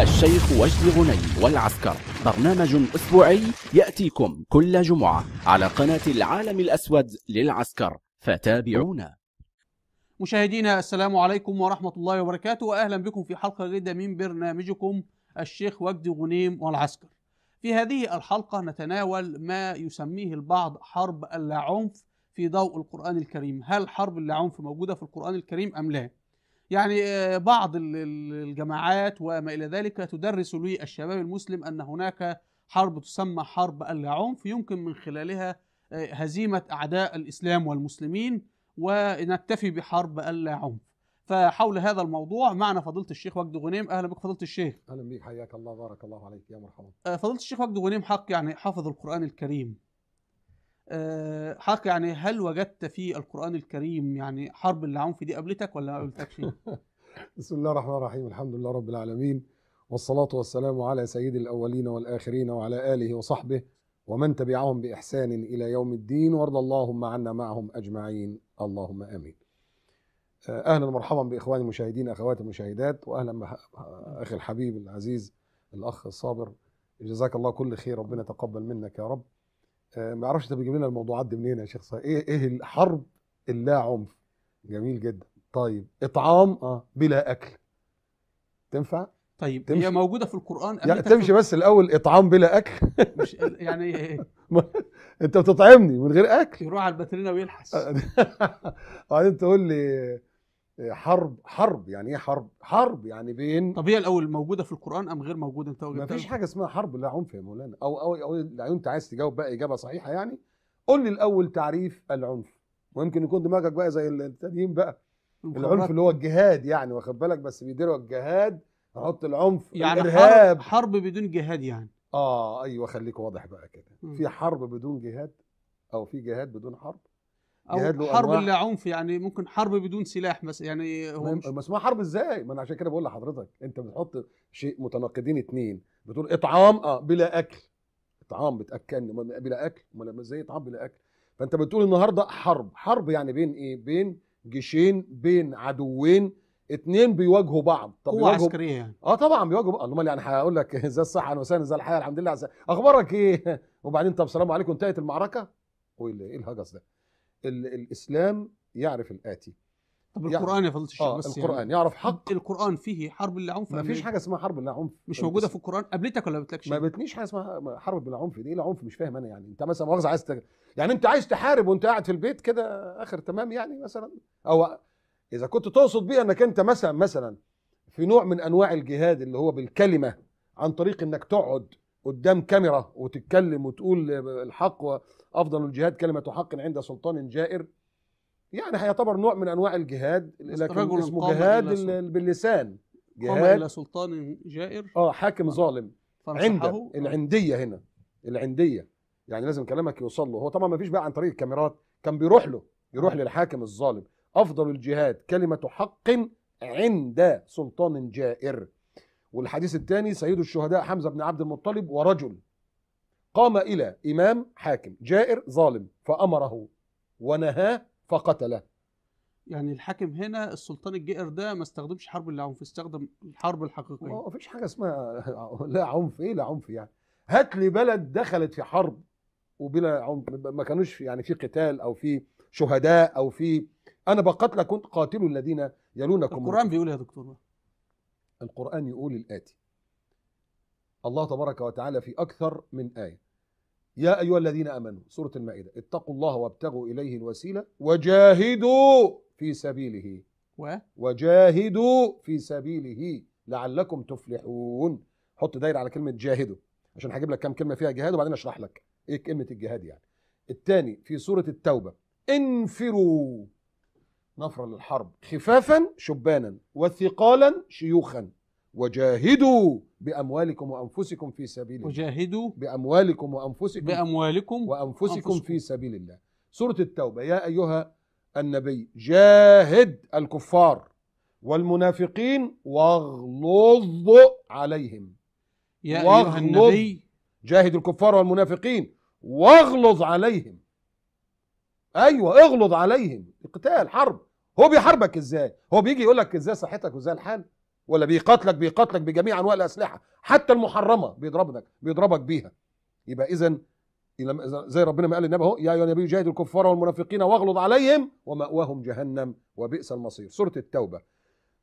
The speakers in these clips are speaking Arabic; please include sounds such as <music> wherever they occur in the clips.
الشيخ وجدي غني والعسكر برنامج أسبوعي يأتيكم كل جمعة على قناة العالم الأسود للعسكر فتابعونا مشاهدينا السلام عليكم ورحمة الله وبركاته وأهلا بكم في حلقة جديدة من برنامجكم الشيخ وجدي غنيم والعسكر في هذه الحلقة نتناول ما يسميه البعض حرب اللاعنف في ضوء القرآن الكريم هل حرب اللاعنف موجودة في القرآن الكريم أم لا؟ يعني آه، بعض الجماعات وما إلى ذلك تدرس للشباب المسلم أن هناك حرب تسمى حرب العنف يمكن من خلالها آه، هزيمة أعداء الإسلام والمسلمين ونكتفي بحرب العنف فحول هذا الموضوع معنا فضيله الشيخ وجد غنيم اهلا بك فضيله الشيخ اهلا بك حياك الله بارك الله عليك يا مرحبا آه، فضيله الشيخ وجد غنيم حق يعني حافظ القران الكريم آه، حق يعني هل وجدت في القرآن الكريم يعني حرب اللي دي قابلتك ولا ما قابلتكش؟ <laughs> بسم الله الرحمن الرحيم الحمد لله رب العالمين والصلاة والسلام على سيد الأولين والآخرين وعلى آله وصحبه ومن تبعهم بإحسان إلى يوم الدين وارض اللهم عنا معهم أجمعين اللهم آمين آه، أهلا ومرحبا بإخواني المشاهدين أخواتي المشاهدات وأهلا أخي الحبيب العزيز الأخ الصابر جزاك الله كل خير ربنا تقبل منك يا رب آه، ما اعرفش انت بتجيب لنا الموضوعات دي منين يا شيخ صالح ايه ايه الحرب اللا عنف جميل جدا طيب اطعام اه بلا اكل تنفع طيب تمشي. هي موجوده في القران يعني تمشي بس الاول اطعام بلا اكل مش يعني إيه؟ <laughs> انت بتطعمني من غير اكل يروح على الباترينا ويلحس وبعدين <laughs> تقول لي آه، حرب حرب يعني ايه حرب حرب يعني بين طب هي الاول موجوده في القران ام غير موجوده انت ما فيش حاجه اسمها حرب لا عنف يا مولانا او او او لو انت عايز تجاوب بقى اجابه صحيحه يعني قول لي الاول تعريف العنف ويمكن يكون دماغك بقى زي التانيين بقى العنف اللي هو الجهاد يعني واخد بالك بس بيديروا الجهاد احط العنف يعني الارهاب حرب, حرب بدون جهاد يعني اه ايوه خليك واضح بقى كده في حرب بدون جهاد او في جهاد بدون حرب او حرب لا عنف يعني ممكن حرب بدون سلاح بس يعني هو مش... بس ما حرب ازاي ما انا عشان كده بقول لحضرتك انت بتحط شيء متناقضين اتنين بتقول اطعام اه بلا اكل اطعام بتاكلني بلا اكل امال ازاي اطعام بلا اكل فانت بتقول النهارده حرب حرب يعني بين ايه بين جيشين بين عدوين اتنين بيواجهوا بعض طب بيواجهوا عسكرية يعني اه طبعا بيواجهوا بعض امال يعني هقول لك <laughs> ازاي الصحة وسهلا ازاي الحياة الحمد لله اخبارك ايه <laughs> وبعدين طب سلام عليكم انتهت المعركة ايه الهجس ده الاسلام يعرف الاتي طب القران يا فضيله الشيخ آه بس القران يعني يعرف حق القران فيه حرب بلا عنف ما فيش إيه؟ حاجه اسمها حرب بلا عنف مش موجوده في القران قابلتك ولا قابلتكش ما قابلتنيش حاجه اسمها حرب بلا عنف دي ايه عنف مش فاهم انا يعني انت مثلا مؤاخذه عايز تج... يعني انت عايز تحارب وانت قاعد في البيت كده اخر تمام يعني مثلا او اذا كنت تقصد بيه انك انت مثلا مثلا في نوع من انواع الجهاد اللي هو بالكلمه عن طريق انك تقعد قدام كاميرا وتتكلم وتقول الحق وافضل الجهاد كلمه حق عند سلطان جائر يعني هيعتبر نوع من انواع الجهاد لكن اسمه جهاد باللسان جهاد قام الى سلطان جائر اه حاكم آه. ظالم عنده آه. العنديه هنا العنديه يعني لازم كلامك يوصل له هو طبعا ما فيش بقى عن طريق الكاميرات كان بيروح له يروح آه. للحاكم الظالم افضل الجهاد كلمه حق عند سلطان جائر والحديث الثاني سيد الشهداء حمزة بن عبد المطلب ورجل قام إلى إمام حاكم جائر ظالم فأمره ونهاه فقتله يعني الحاكم هنا السلطان الجائر ده ما استخدمش حرب العنف استخدم الحرب الحقيقية ما فيش حاجة اسمها <laughs> لا عنف إيه لا عنف يعني هات لي بلد دخلت في حرب وبلا عنف ما كانوش يعني في قتال أو في شهداء أو في أنا بقتلك كنت قاتلوا الذين يلونكم القرآن بيقول إيه يا دكتور القرآن يقول الآتي الله تبارك وتعالى في أكثر من آية يا أيها الذين آمنوا سورة المائدة اتقوا الله وابتغوا إليه الوسيلة وجاهدوا في سبيله و... وجاهدوا في سبيله لعلكم تفلحون حط دايره على كلمه جاهدوا عشان هجيب لك كام كلمه فيها جهاد وبعدين اشرح لك ايه كلمه الجهاد يعني الثاني في سوره التوبه انفروا نفرا للحرب خفافا شبانا وثقالا شيوخا وجاهدوا بأموالكم وأنفسكم في سبيل الله وجاهدوا بأموالكم وأنفسكم بأموالكم وأنفسكم في سبيل الله سورة التوبة يا أيها النبي جاهد الكفار والمنافقين واغلظ عليهم يا أيها النبي جاهد الكفار والمنافقين واغلظ عليهم ايوه اغلظ عليهم قتال حرب هو بيحاربك ازاي هو بيجي يقول لك ازاي صحتك وازاي الحال ولا بيقاتلك بيقاتلك بجميع انواع الاسلحه حتى المحرمه بيضربك بيضربك بيها يبقى اذا زي ربنا ما قال للنبي اهو يا ايها النبي جاهد الكفار والمنافقين واغلظ عليهم ومأواهم جهنم وبئس المصير سوره التوبه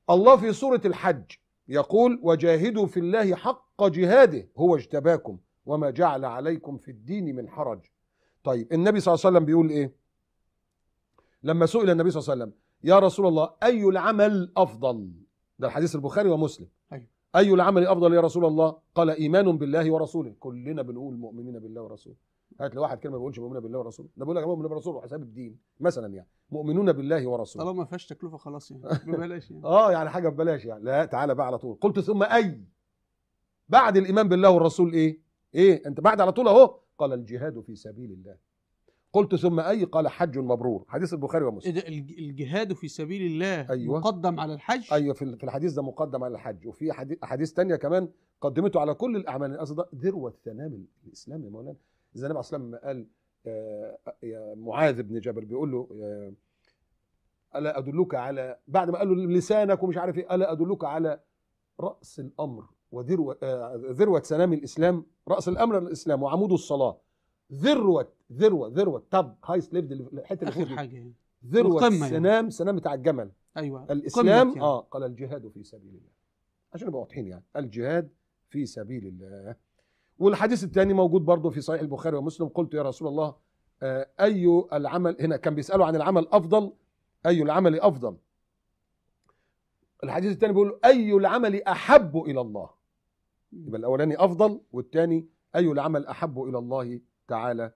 الله في سوره الحج يقول وجاهدوا في الله حق جهاده هو اجتباكم وما جعل عليكم في الدين من حرج طيب النبي صلى الله عليه وسلم بيقول ايه لما سئل النبي صلى الله عليه وسلم يا رسول الله أي العمل أفضل ده الحديث البخاري ومسلم أيوة. أي العمل أفضل يا رسول الله قال إيمان بالله ورسوله كلنا بنقول مؤمنين بالله ورسوله هات لي واحد كلمه ما بيقولش مؤمنين بالله ورسوله ده بيقول لك مؤمن بالرسول وحساب الدين مثلا يعني مؤمنون بالله ورسوله طالما ما فيهاش تكلفه خلاص يعني <laughs> ببلاش يعني اه يعني حاجه ببلاش يعني لا تعالى بقى على طول قلت ثم اي بعد الايمان بالله والرسول ايه ايه انت بعد على طول اهو قال الجهاد في سبيل الله قلت ثم أي قال حج مبرور حديث البخاري ومسلم إذا الجهاد في سبيل الله أيوة مقدم على الحج أيوة في الحديث ده مقدم على الحج وفي احاديث تانية كمان قدمته على كل الأعمال الأصل ده ذروة ثنام الإسلام يا مولانا إذا النبي عليه الصلاة قال آه، معاذ بن جبل بيقول له ألا أدلك على بعد ما قال له لسانك ومش عارف إيه ألا أدلك على رأس الأمر وذروة آه، ذروة سنام الإسلام رأس الأمر الإسلام وعمود الصلاة ذروه ذروه ذروه طب هايست ليفد الحته اللي اخر حاجه يعني. ذروه السنام يعني. سنام بتاع الجمل ايوه الاسلام يعني. اه قال الجهاد في سبيل الله عشان نبقى واضحين يعني الجهاد في سبيل الله والحديث الثاني موجود برضه في صحيح البخاري ومسلم قلت يا رسول الله آه اي العمل هنا كان بيسالوا عن العمل افضل اي العمل افضل الحديث الثاني بيقول اي العمل احب الى الله يبقى الاولاني افضل والثاني اي العمل احب الى الله تعالى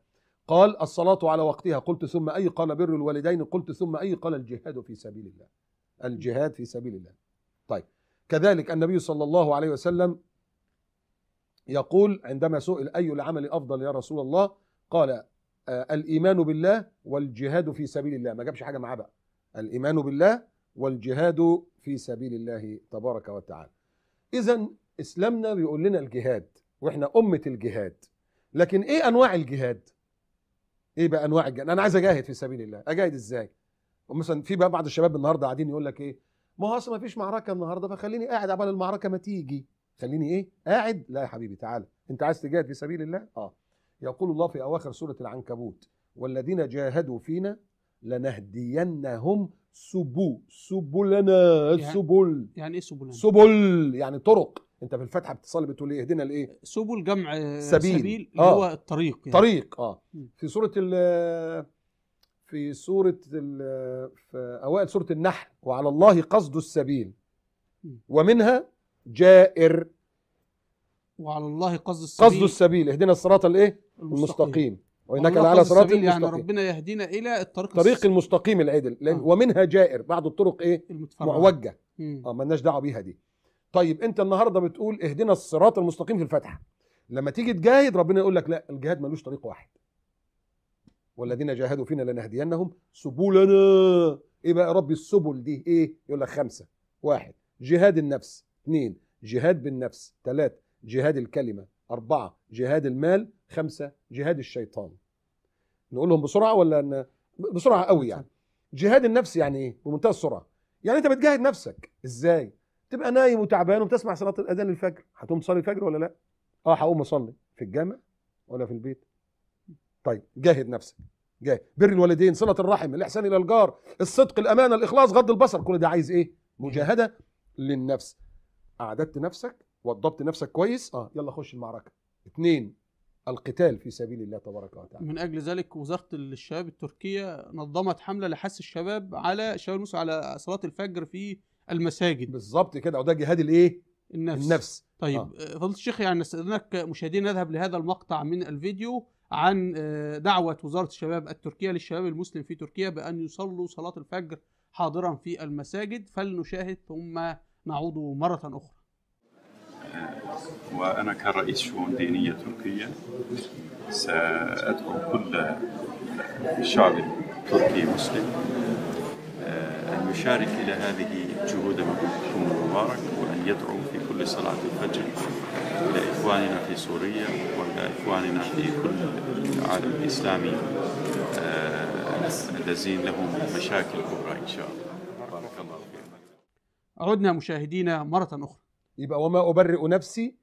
قال الصلاة على وقتها قلت ثم أي قال بر الوالدين قلت ثم أي قال الجهاد في سبيل الله الجهاد في سبيل الله طيب كذلك النبي صلى الله عليه وسلم يقول عندما سئل أي العمل أفضل يا رسول الله قال آه، الإيمان بالله والجهاد في سبيل الله ما جابش حاجة معاه بقى الإيمان بالله والجهاد في سبيل الله تبارك وتعالى إذا إسلامنا بيقول لنا الجهاد وإحنا أمة الجهاد لكن ايه انواع الجهاد ايه بقى انواع الجهاد انا عايز اجاهد في سبيل الله اجاهد ازاي مثلا في بقى بعض الشباب النهارده قاعدين يقول لك ايه ما هو اصل ما فيش معركه النهارده فخليني قاعد عبال المعركه ما تيجي خليني ايه قاعد لا يا حبيبي تعالى انت عايز تجاهد في سبيل الله اه يقول الله في اواخر سوره العنكبوت والذين جاهدوا فينا لنهدينهم سبو سبلنا يعني سبل يعني ايه سبلنا سبل يعني طرق انت في الفاتحه بتصلي بتقول ايه اهدنا لايه سبل جمع آه، سبيل, سبيل اللي آه. هو الطريق يعني. طريق اه في سوره ال في سوره ال في اوائل سوره النحل وعلى الله قصد السبيل ومنها جائر وعلى الله قصد السبيل قصد السبيل اهدنا الصراط الايه المستقيم, المستقيم. وانك لعلى صراط المستقيم يعني ربنا يهدينا الى الطريق الطريق المستقيم العدل آه. ومنها جائر بعض الطرق ايه المتفرع. معوجه اه مالناش دعوه بيها دي طيب انت النهارده بتقول اهدنا الصراط المستقيم في الفتح لما تيجي تجاهد ربنا يقول لك لا الجهاد ملوش طريق واحد والذين جاهدوا فينا لنهدينهم سبلنا ايه بقى ربي السبل دي ايه يقول لك خمسه واحد جهاد النفس اثنين جهاد بالنفس ثلاثة جهاد الكلمه أربعة جهاد المال خمسة جهاد الشيطان نقول لهم بسرعة ولا أن... بسرعة قوي يعني جهاد النفس يعني ايه بمنتهى السرعة يعني أنت بتجاهد نفسك إزاي تبقى نايم وتعبان وبتسمع صلاه الاذان الفجر هتقوم تصلي الفجر ولا لا اه هقوم اصلي في الجامع ولا في البيت طيب جاهد نفسك جاهد بر الوالدين صله الرحم الاحسان الى الجار الصدق الامانه الاخلاص غض البصر كل ده عايز ايه مجاهده للنفس اعددت نفسك وضبت نفسك كويس اه يلا خش المعركه اثنين القتال في سبيل الله تبارك وتعالى من اجل ذلك وزاره الشباب التركيه نظمت حمله لحث الشباب على شباب المسلم على صلاه الفجر في المساجد بالظبط كده وده جهاد الايه النفس, النفس. طيب آه. آه، فضيله الشيخ يعني نستأذنك مشاهدينا نذهب لهذا المقطع من الفيديو عن آه، دعوة وزارة الشباب التركية للشباب المسلم في تركيا بأن يصلوا صلاة الفجر حاضرا في المساجد فلنشاهد ثم نعود مرة أخرى وأنا كرئيس شؤون دينية تركية سأدعو كل شعب تركي مسلم آه، أن يشارك إلى هذه جهود منكم المبارك وأن يدعو في كل صلاة الفجر إلى إخواننا في سوريا وإلى إخواننا في كل العالم الإسلامي الذين آه، لهم مشاكل كبرى إن شاء الله بارك الله فيكم عدنا مشاهدينا مرة أخرى يبقى وما أبرئ نفسي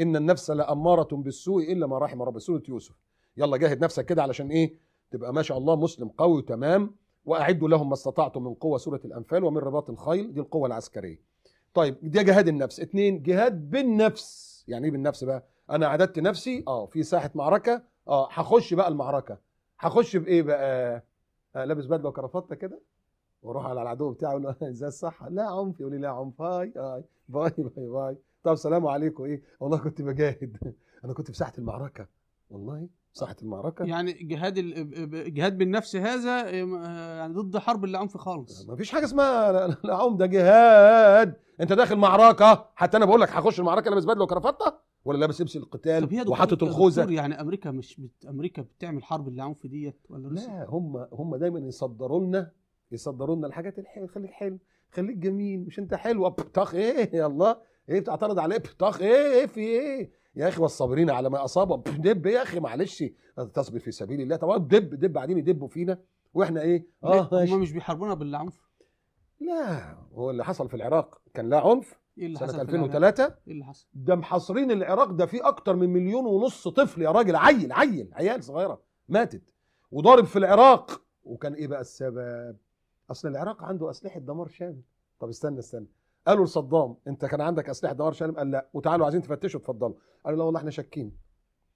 إن النفس لأمارة بالسوء إلا ما رحم ربي سورة يوسف يلا جاهد نفسك كده علشان إيه تبقى ما شاء الله مسلم قوي تمام واعدوا لهم ما استطعتم من قوه سوره الانفال ومن رباط الخيل دي القوه العسكريه طيب ده جهاد النفس اتنين جهاد بالنفس يعني ايه بالنفس بقى انا عددت نفسي اه في ساحه معركه اه هخش بقى المعركه هخش بايه بقى آه لابس بدله وكرافته كده واروح على العدو بتاعي اقول له <laughs> ازاي الصحه لا عنف يقول لي لا عنف هاي هاي باي باي باي طب سلام عليكم ايه والله كنت بجاهد <laughs> انا كنت في ساحه المعركه والله ساحه المعركه يعني جهاد جهاد بالنفس هذا آه، يعني ضد حرب اللي عنف خالص ما فيش حاجه اسمها لا عنف ده جهاد انت داخل معركه حتى انا بقول لك هخش المعركه لابس بدله وكرافته ولا لابس لبس القتال وحاطط الخوذه يعني امريكا مش بت... امريكا بتعمل حرب اللي عنف ديت ولا لا هم هم دايما يصدروا لنا يصدروا لنا الحاجات الحلوه خليك حلو خليك جميل مش انت حلوه طخ ايه يا الله ايه بتعترض على ايه ايه ايه في ايه يا اخي والصابرين على ما اصاب <laughs> دب يا اخي معلش تصبر في سبيل الله طب دب دب قاعدين يدبوا فينا واحنا ايه اه هم مش بيحاربونا بالعنف لا هو اللي حصل في العراق كان لا عنف ايه اللي سنة 2003 ايه اللي حصل ده محاصرين العراق ده فيه اكتر من مليون ونص طفل يا راجل عيل عيل عيال صغيره ماتت وضارب في العراق وكان ايه بقى السبب اصل العراق عنده اسلحه دمار شامل طب استنى استنى قالوا لصدام انت كان عندك اسلحه دمار شامل قال لا وتعالوا عايزين تفتشوا اتفضلوا قالوا لا والله احنا شاكين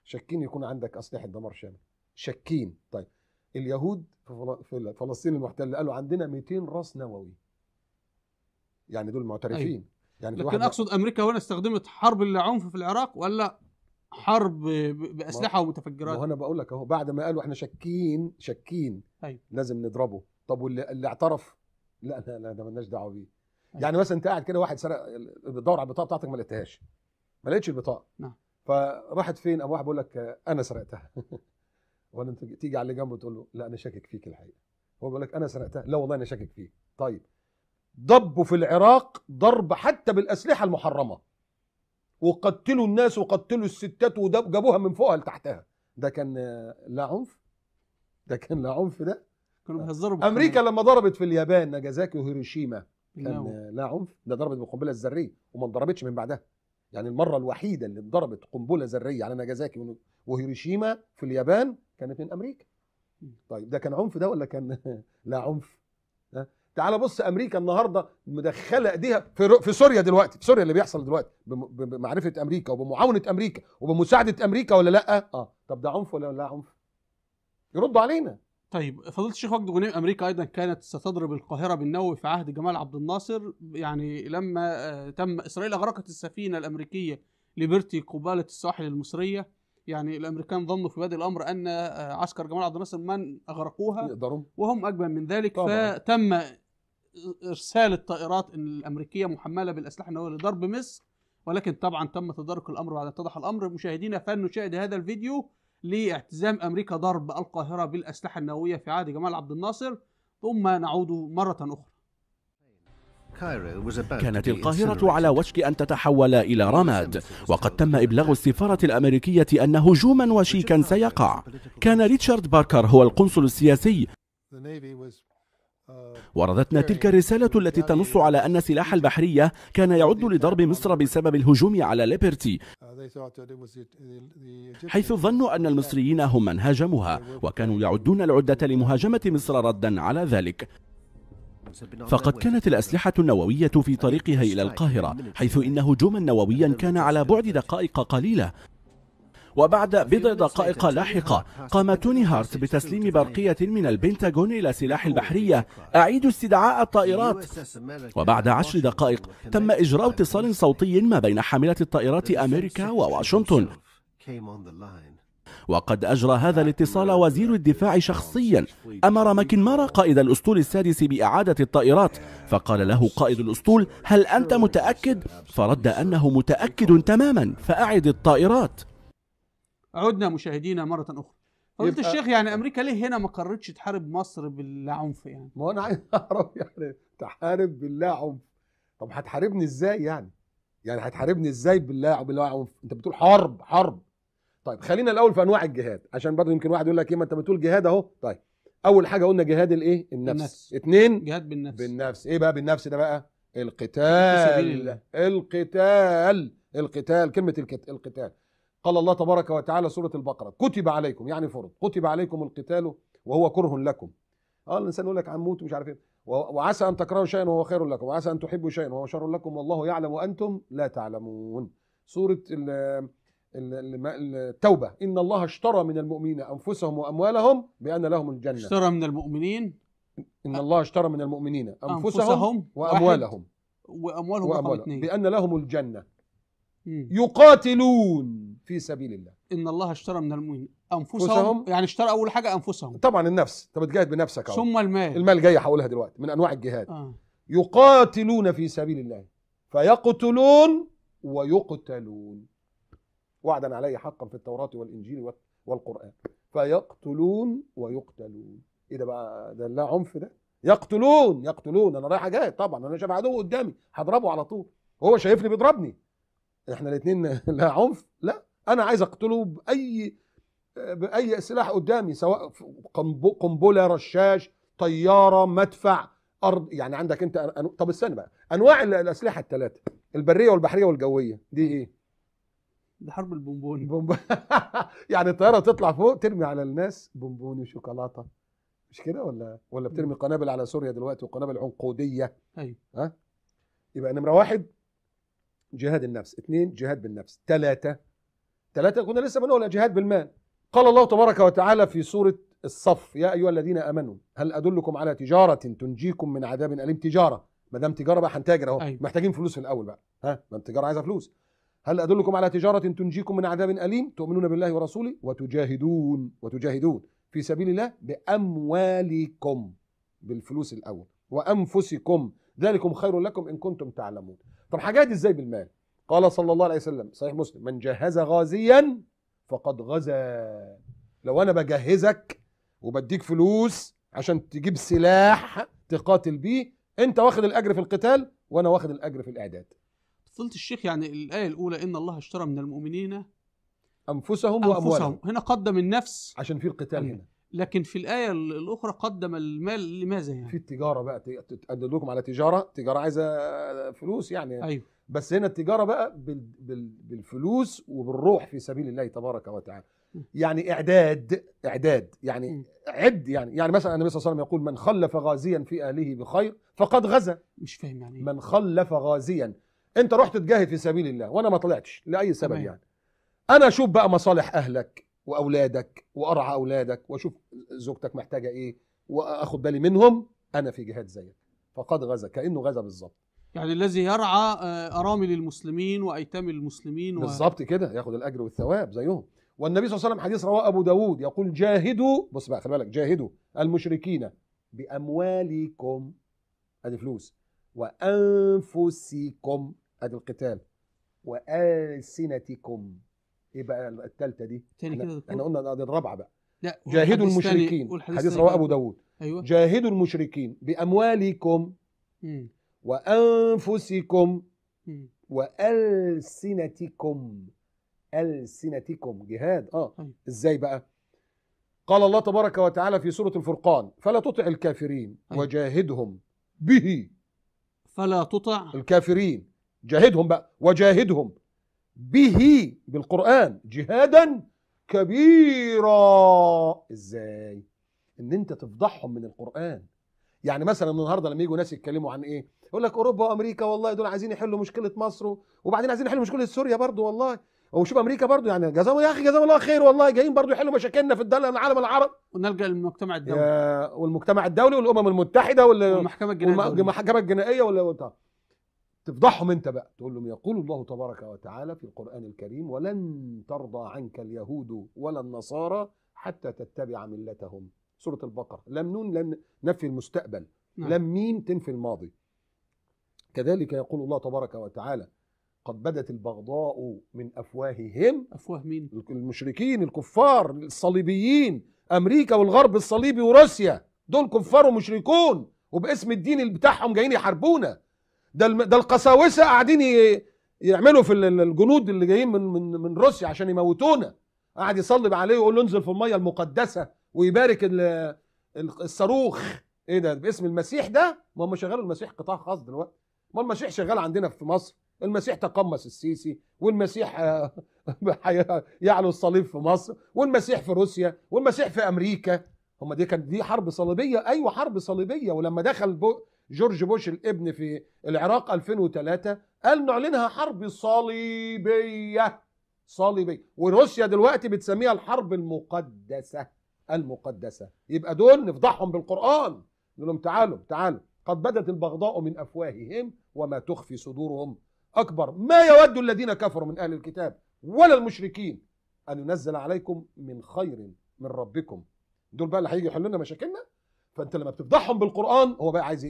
شاكين يكون عندك اسلحه دمار شامل شاكين طيب اليهود في فلسطين المحتله قالوا عندنا 200 راس نووي يعني دول معترفين أيوة. يعني لكن اقصد امريكا هنا استخدمت حرب العنف في العراق ولا حرب باسلحه ومتفجرات وانا بقول لك اهو بعد ما قالوا احنا شاكين شاكين أيوة. لازم نضربه طب واللي اللي اعترف لا لا لا ده مالناش دعوه بيه أيوة. يعني مثلا انت قاعد كده واحد سرق بتدور على البطاقه بتاعتك ما لقيتهاش ما لقيتش البطاقه نعم فراحت فين قام واحد بيقول لك انا سرقتها <laughs> ولا انت تيجي على اللي جنبه تقول له لا انا شاكك فيك الحقيقه هو بيقول لك انا سرقتها لا والله انا شاكك فيك طيب ضبوا في العراق ضرب حتى بالاسلحه المحرمه وقتلوا الناس وقتلوا الستات وجابوها من فوقها لتحتها ده كان لا عنف ده كان لا عنف ده كانوا بيهزروا امريكا لما ضربت في اليابان ناجازاكي وهيروشيما كان نعم. لا عنف ده ضربت بالقنبله الذريه وما انضربتش من بعدها يعني المره الوحيده اللي انضربت قنبله ذريه على ناجازاكي وهيروشيما في اليابان كانت من امريكا طيب ده كان عنف ده ولا كان <laughs> لا عنف تعال بص امريكا النهارده مدخله ايديها في, في سوريا دلوقتي في سوريا اللي بيحصل دلوقتي بمعرفه امريكا وبمعاونه امريكا وبمساعده امريكا ولا لا اه طب ده عنف ولا لا عنف يردوا علينا طيب فضيلة الشيخ وجد غنيم أمريكا أيضا كانت ستضرب القاهرة بالنووي في عهد جمال عبد الناصر يعني لما آه، تم إسرائيل أغرقت السفينة الأمريكية ليبرتي قبالة السواحل المصرية يعني الامريكان ظنوا في بادئ الامر ان آه، عسكر جمال عبد الناصر من اغرقوها يقدرون. وهم اجمل من ذلك طبعا. فتم ارسال الطائرات الامريكيه محمله بالاسلحه النوويه لضرب مصر ولكن طبعا تم تدارك الامر بعد اتضح الامر مشاهدينا فنشاهد هذا الفيديو لاعتزام أمريكا ضرب القاهرة بالأسلحة النووية في عهد جمال عبد الناصر ثم نعود مرة أخرى كانت القاهرة على وشك أن تتحول إلى رماد وقد تم إبلاغ السفارة الأمريكية أن هجوما وشيكا سيقع كان ريتشارد باركر هو القنصل السياسي وردتنا تلك الرسالة التي تنص على أن سلاح البحرية كان يعد لضرب مصر بسبب الهجوم على ليبرتي uh, حيث ظنوا أن المصريين هم من هاجموها وكانوا يعدون العدة لمهاجمة مصر ردا على ذلك فقد كانت الأسلحة النووية في طريقها إلى القاهرة حيث إن هجوما نوويا كان على بعد دقائق قليلة وبعد بضع دقائق لاحقة قام توني هارت بتسليم برقية من البنتاغون إلى سلاح البحرية أعيد استدعاء الطائرات وبعد عشر دقائق تم إجراء اتصال صوتي ما بين حاملة الطائرات أمريكا وواشنطن وقد أجرى هذا الاتصال وزير الدفاع شخصيا أمر ماكنمارا قائد الأسطول السادس بإعادة الطائرات فقال له قائد الأسطول هل أنت متأكد؟ فرد أنه متأكد تماما فأعد الطائرات عدنا مشاهدينا مرة أخرى قلت الشيخ يعني امريكا ليه هنا ما قررتش تحارب مصر عنف يعني؟ ما انا عايز <laughs> اعرف يعني تحارب باللا عنف طب هتحاربني ازاي يعني؟ يعني هتحاربني ازاي باللا باللا عنف؟ انت بتقول حرب حرب طيب خلينا الاول في انواع الجهاد عشان برضه يمكن واحد يقول لك ايه ما انت بتقول جهاد اهو طيب اول حاجه قلنا جهاد الايه؟ النفس, النفس. اتنين جهاد بالنفس بالنفس ايه بقى بالنفس ده بقى؟ القتال القتال القتال كلمه القتال قال الله تبارك وتعالى سورة البقرة كتب عليكم يعني فرض كتب عليكم القتال وهو كره لكم اه الانسان يقول لك موت مش عارف ايه وعسى ان تكرهوا شيئا وهو خير لكم وعسى ان تحبوا شيئا وهو شر لكم والله يعلم وانتم لا تعلمون سورة التوبة إن الله اشترى من المؤمنين أنفسهم وأموالهم بأن لهم الجنة اشترى من المؤمنين إن الله اشترى من المؤمنين أنفسهم وأموالهم وأموالهم, وأموالهم بأن لهم الجنة يقاتلون في سبيل الله ان الله اشترى من المؤمنين انفسهم, أنفسهم يعني اشترى اول حاجه انفسهم طبعا النفس انت بتجاهد بنفسك ثم المال المال جاي هقولها دلوقتي من انواع الجهاد آه. يقاتلون في سبيل الله فيقتلون ويقتلون وعدا عليه حقا في التوراة والإنجيل والقرآن فيقتلون ويقتلون إيه ده بقى ده لا عنف ده يقتلون يقتلون أنا رايح جاي طبعا أنا شايف عدو قدامي هضربه على طول هو شايفني بيضربني احنا الاثنين <laughs> لا عنف لا انا عايز اقتله باي باي سلاح قدامي سواء قنبله رشاش طياره مدفع ارض يعني عندك انت أنو... طب استنى بقى انواع الاسلحه الثلاثه البريه والبحريه والجويه دي ايه دي حرب البونبوني بومب... <laughs> يعني الطياره تطلع فوق ترمي على الناس بونبوني وشوكولاته مش كده ولا ولا بترمي قنابل على سوريا دلوقتي وقنابل عنقوديه ايوه ها يبقى نمره واحد جهاد النفس اثنين جهاد بالنفس ثلاثه ثلاثة كنا لسه بنقول جهاد بالمال قال الله تبارك وتعالى في سورة الصف يا أيها الذين آمنوا هل أدلكم على تجارة تنجيكم من عذاب أليم تجارة ما دام تجارة بقى هنتاجر أهو أيوة. محتاجين فلوس في الأول بقى ها ما التجارة عايزة فلوس هل أدلكم على تجارة تنجيكم من عذاب أليم تؤمنون بالله ورسوله وتجاهدون وتجاهدون في سبيل الله بأموالكم بالفلوس الأول وأنفسكم ذلكم خير لكم إن كنتم تعلمون طب حاجات إزاي بالمال قال صلى الله عليه وسلم صحيح مسلم من جهز غازيا فقد غزا لو انا بجهزك وبديك فلوس عشان تجيب سلاح تقاتل بيه انت واخد الاجر في القتال وانا واخد الاجر في الاعداد فضلت الشيخ يعني الايه الاولى ان الله اشترى من المؤمنين انفسهم واموالهم هنا قدم النفس عشان في القتال يعني هنا لكن في الآية الأخرى قدم المال لماذا يعني؟ في التجارة بقى تدلكم على تجارة، تجارة عايزة فلوس يعني أيوه بس هنا التجاره بقى بالفلوس وبالروح في سبيل الله تبارك وتعالى يعني اعداد اعداد يعني عد يعني يعني مثلا النبي صلى الله عليه وسلم يقول من خلف غازيا في اهله بخير فقد غزا مش فاهم يعني إيه. من خلف غازيا انت رحت تجاهد في سبيل الله وانا ما طلعتش لاي سبب يعني انا اشوف بقى مصالح اهلك واولادك وارعى اولادك واشوف زوجتك محتاجه ايه واخد بالي منهم انا في جهاد زيك فقد غزا كانه غزا بالظبط يعني الذي يرعى آه، ارامل المسلمين وايتام المسلمين و... بالظبط كده ياخد الاجر والثواب زيهم والنبي صلى الله عليه وسلم حديث رواه ابو داود يقول جاهدوا بص بقى خلي بالك جاهدوا المشركين باموالكم ادي فلوس وانفسكم ادي القتال والسنتكم ايه بقى الثالثه دي تاني كده احنا قلنا ادي الرابعه بقى لا جاهدوا المشركين حديث رواه ابو داود أيوة. جاهدوا المشركين باموالكم وأنفسكم وألسنتكم ألسنتكم جهاد آه طيب. إزاي بقى قال الله تبارك وتعالى في سورة الفرقان فلا تطع الكافرين طيب. وجاهدهم به فلا تطع الكافرين جاهدهم بقى وجاهدهم به بالقرآن جهادا كبيرا ازاي ان انت تفضحهم من القرآن يعني مثلا النهارده لما يجوا ناس يتكلموا عن ايه يقول لك اوروبا وامريكا والله دول عايزين يحلوا مشكله مصر وبعدين عايزين يحلوا مشكله سوريا برضه والله وشوف امريكا برضه يعني جزاهم يا اخي جزاهم الله خير والله جايين برضه يحلوا مشاكلنا في العالم العربي ونلجا للمجتمع الدولي والمجتمع الدولي والامم المتحده والمحكمه الجنائيه والمحكمه الجنائيه ولا تفضحهم انت بقى تقول لهم يقول الله تبارك وتعالى في القران الكريم ولن ترضى عنك اليهود ولا النصارى حتى تتبع ملتهم سوره البقره لم نون لم نفي المستقبل نعم. لم ميم تنفي الماضي كذلك يقول الله تبارك وتعالى قد بدت البغضاء من افواههم افواه مين المشركين الكفار الصليبيين امريكا والغرب الصليبي وروسيا دول كفار ومشركون وباسم الدين بتاعهم جايين يحاربونا ده ده القساوسه قاعدين يعملوا في الجنود اللي جايين من من من روسيا عشان يموتونا قاعد يصلب عليه ويقول له انزل في الميه المقدسه ويبارك الصاروخ ايه ده باسم المسيح ده ما هم شغالوا المسيح قطاع خاص دلوقتي ما المسيح شغال عندنا في مصر المسيح تقمص السيسي والمسيح آه، <laughs> يعلو الصليب في مصر والمسيح في روسيا والمسيح في امريكا هم دي كانت دي حرب صليبيه ايوه حرب صليبيه ولما دخل جورج بوش الابن في العراق 2003 قال نعلنها حرب صليبيه صليبيه وروسيا دلوقتي بتسميها الحرب المقدسه المقدسه يبقى دول نفضحهم بالقران نقول لهم تعالوا تعالوا قد بدت البغضاء من أفواههم وما تخفي صدورهم أكبر ما يود الذين كفروا من أهل الكتاب ولا المشركين أن ينزل عليكم من خير من ربكم دول بقى اللي هيجي يحلوا لنا مشاكلنا فانت لما بتفضحهم بالقران هو بقى عايز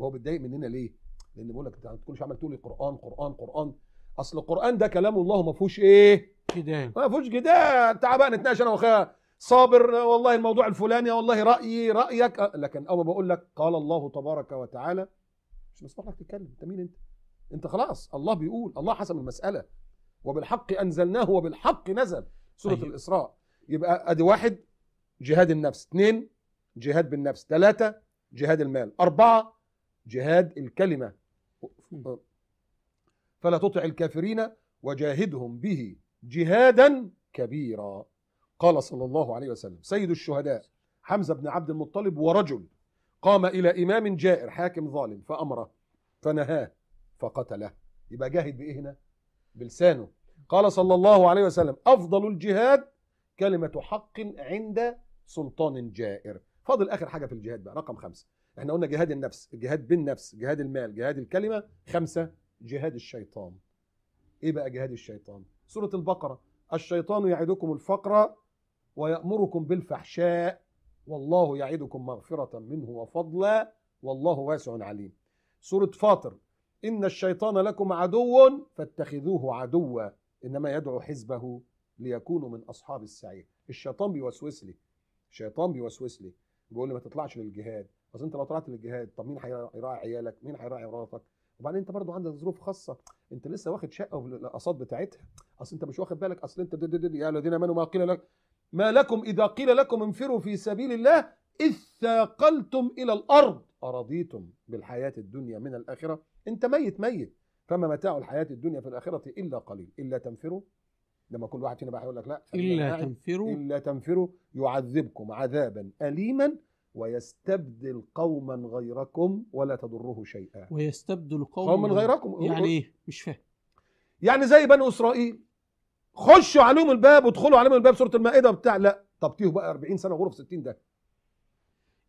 هو بيتضايق مننا ليه؟ لان بيقول لك انت كل شويه عمال تقول لي قران قران قران اصل القران ده كلام الله ما فيهوش ايه؟ جدال ما فيهوش جدال تعال بقى نتناقش انا واخويا صابر والله الموضوع الفلاني والله رأيي رأيك لكن أول بقول لك قال الله تبارك وتعالى مش مسموح لك تتكلم أنت مين أنت؟ أنت خلاص الله بيقول الله حسم المسألة وبالحق أنزلناه وبالحق نزل سورة أيوه. الإسراء يبقى أدي واحد جهاد النفس اثنين جهاد بالنفس ثلاثة جهاد المال أربعة جهاد الكلمة أه. فلا تطع الكافرين وجاهدهم به جهادا كبيرا قال صلى الله عليه وسلم سيد الشهداء حمزة بن عبد المطلب ورجل قام إلى إمام جائر حاكم ظالم فأمره فنهاه فقتله يبقى جاهد بإيه هنا بلسانه قال صلى الله عليه وسلم أفضل الجهاد كلمة حق عند سلطان جائر فاضل آخر حاجة في الجهاد بقى رقم خمسة احنا قلنا جهاد النفس جهاد بالنفس جهاد المال جهاد الكلمة خمسة جهاد الشيطان ايه بقى جهاد الشيطان سورة البقرة الشيطان يعدكم الفقر ويأمركم بالفحشاء والله يعدكم مغفرة منه وفضلا والله واسع عليم سورة فاطر إن الشيطان لكم عدو فاتخذوه عدوا إنما يدعو حزبه ليكونوا من أصحاب السعير الشيطان بيوسوس لي الشيطان بيوسوس لي بيقول لي ما تطلعش للجهاد اصل انت لو طلعت للجهاد طب مين هيراعي عيالك مين هيراعي مراتك وبعدين انت برضو عندك ظروف خاصه انت لسه واخد شقه الاقساط بتاعتها اصل انت مش واخد بالك اصل انت دي دي دي يا الذين امنوا ما قيل لك ما لكم إذا قيل لكم انفروا في سبيل الله إذ ثاقلتم إلى الأرض أرضيتم بالحياة الدنيا من الآخرة أنت ميت ميت فما متاع الحياة الدنيا في الآخرة إلا قليل إلا تنفروا لما كل واحد فينا بقى يقول لك لا إلا تنفروا إلا تنفروا يعذبكم عذابا أليما ويستبدل قوما غيركم ولا تضره شيئا ويستبدل قوما, قوما غيركم يعني إيه مش فاهم يعني زي بني إسرائيل خشوا عليهم الباب وادخلوا عليهم الباب سوره المائده بتاع لا طب تيه بقى 40 سنه غرف 60 ده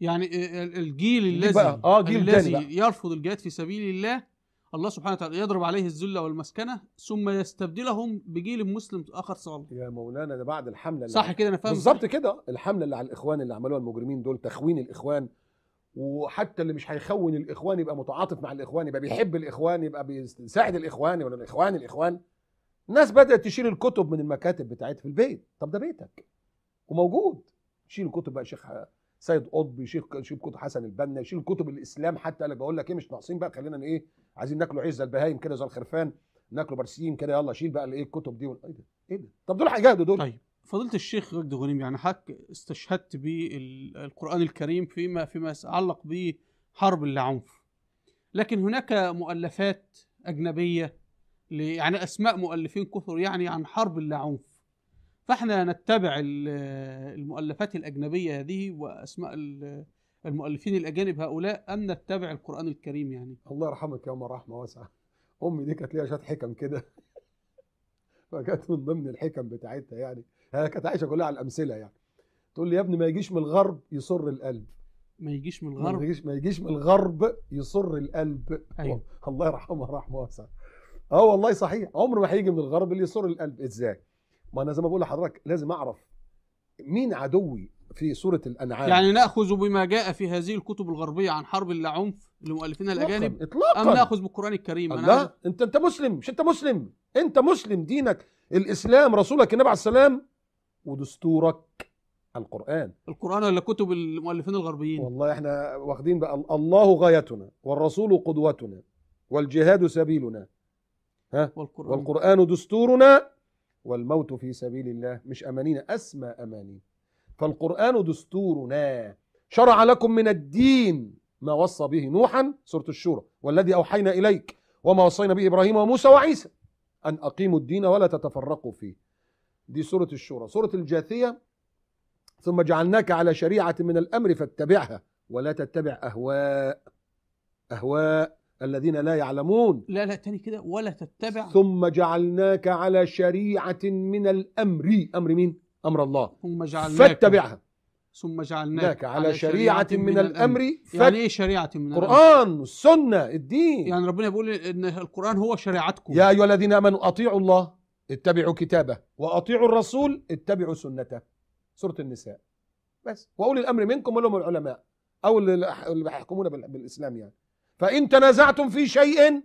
يعني الجيل الذي آه جيل الذي يرفض الجهاد في سبيل الله الله سبحانه وتعالى يضرب عليه الذله والمسكنه ثم يستبدلهم بجيل مسلم اخر صالح يا مولانا ده بعد الحمله اللي صح كده انا فاهم بالظبط كده الحمله اللي على الاخوان اللي عملوها المجرمين دول تخوين الاخوان وحتى اللي مش هيخون الاخوان يبقى متعاطف مع الاخوان يبقى بيحب الاخوان يبقى بيساعد الاخوان ولا الاخوان الاخوان الناس بدات تشيل الكتب من المكاتب بتاعتها في البيت طب ده بيتك وموجود شيل الكتب بقى شيخ سيد قطب شيخ شيل كتب حسن البنا شيل كتب الاسلام حتى انا بقول لك ايه مش ناقصين بقى خلينا ايه عايزين ناكلوا زي البهايم كده زي الخرفان ناكلوا برسيم كده يلا شيل بقى الايه الكتب دي ايه ده ايه ده طب دول هيجاهدوا دول طيب فضيله الشيخ رجد غنيم يعني حضرتك استشهدت بالقران الكريم فيما فيما يتعلق بحرب العنف لكن هناك مؤلفات اجنبيه يعني اسماء مؤلفين كثر يعني عن حرب اللا عنف فاحنا نتبع المؤلفات الاجنبيه هذه واسماء المؤلفين الاجانب هؤلاء ام نتبع القران الكريم يعني الله يرحمك يا عمر رحمه واسعه امي دي كانت ليها شويه حكم كده <laughs> فكانت من ضمن الحكم بتاعتها يعني هي كانت عايشه كلها على الامثله يعني تقول لي يا ابني ما يجيش من الغرب يسر القلب ما يجيش من الغرب ما يجيش, ما يجيش من الغرب يسر القلب أيوة. <laughs> الله يرحمها رحمه واسعه اه والله صحيح عمره ما هيجي من الغرب اللي يسر القلب ازاي ما انا زي ما بقول لحضرتك لازم اعرف مين عدوي في سوره الانعام يعني ناخذ بما جاء في هذه الكتب الغربيه عن حرب اللا عنف لمؤلفين الاجانب اطلاقا ام ناخذ بالقران الكريم أنا لا أنا... انت انت مسلم مش انت مسلم انت مسلم دينك الاسلام رسولك النبي عليه السلام ودستورك القران القران ولا كتب المؤلفين الغربيين والله احنا واخدين بقى الله غايتنا والرسول قدوتنا والجهاد سبيلنا ها والقرآن, والقرآن دستورنا والموت في سبيل الله مش أمانينا أسمى أماني فالقرآن دستورنا شرع لكم من الدين ما وصى به نوحا سورة الشورى والذي أوحينا إليك وما وصينا به إبراهيم وموسى وعيسى أن أقيموا الدين ولا تتفرقوا فيه دي سورة الشورى سورة الجاثية ثم جعلناك على شريعة من الأمر فاتبعها ولا تتبع أهواء أهواء الذين لا يعلمون لا لا تاني كده ولا تتبع ثم جعلناك على شريعة من الأمر أمر مين؟ أمر الله ثم جعلناك فاتبعها ثم جعلناك على, على شريعة, شريعة من, من الأمر, الأمر. يعني إيه شريعة من الأمر؟ القرآن السنة الدين يعني ربنا بيقول إن القرآن هو شريعتكم يا أيها الذين آمنوا أطيعوا الله اتبعوا كتابه وأطيعوا الرسول اتبعوا سنته سورة النساء بس وأولي الأمر منكم ولهم العلماء أو اللي يحكمون بالإسلام يعني فإن تنازعتم في شيء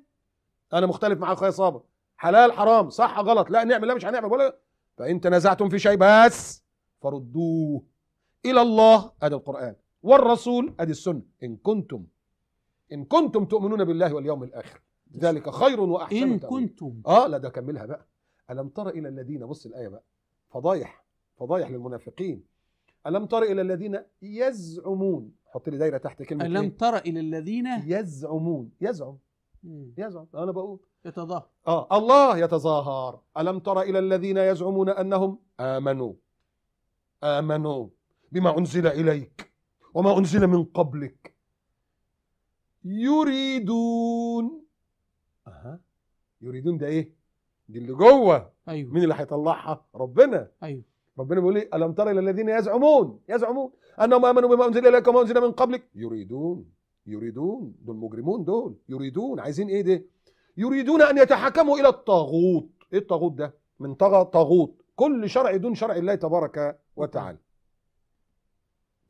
أنا مختلف مع أخويا صابر حلال حرام صح غلط لا نعمل لا مش هنعمل ولا فإن تنازعتم في شيء بس فردوه إلى الله أدي القرآن والرسول أدي السنة إن كنتم إن كنتم تؤمنون بالله واليوم الآخر ذلك خير وأحسن إن تأمين. كنتم آه لا ده كملها بقى ألم تر إلى الذين بص الآية بقى فضايح فضايح للمنافقين ألم تر إلى الذين يزعمون حط لي دايره تحت كلمه الم إيه؟ ترى الى الذين يزعمون يزعم يزعم انا بقول يتظاهر اه الله يتظاهر الم ترى الى الذين يزعمون انهم امنوا امنوا بما انزل اليك وما انزل من قبلك يريدون اها يريدون ده ايه دي اللي جوه ايوه مين اللي هيطلعها ربنا ايوه ربنا بيقول ايه الم ترى الى الذين يزعمون يزعمون انهم امنوا بما انزل اليك وما انزل من قبلك يريدون يريدون دول مجرمون دول يريدون عايزين ايه ده يريدون ان يتحكموا الى الطاغوت ايه الطاغوت ده من طغى طاغوت كل شرع دون شرع الله تبارك وتعالى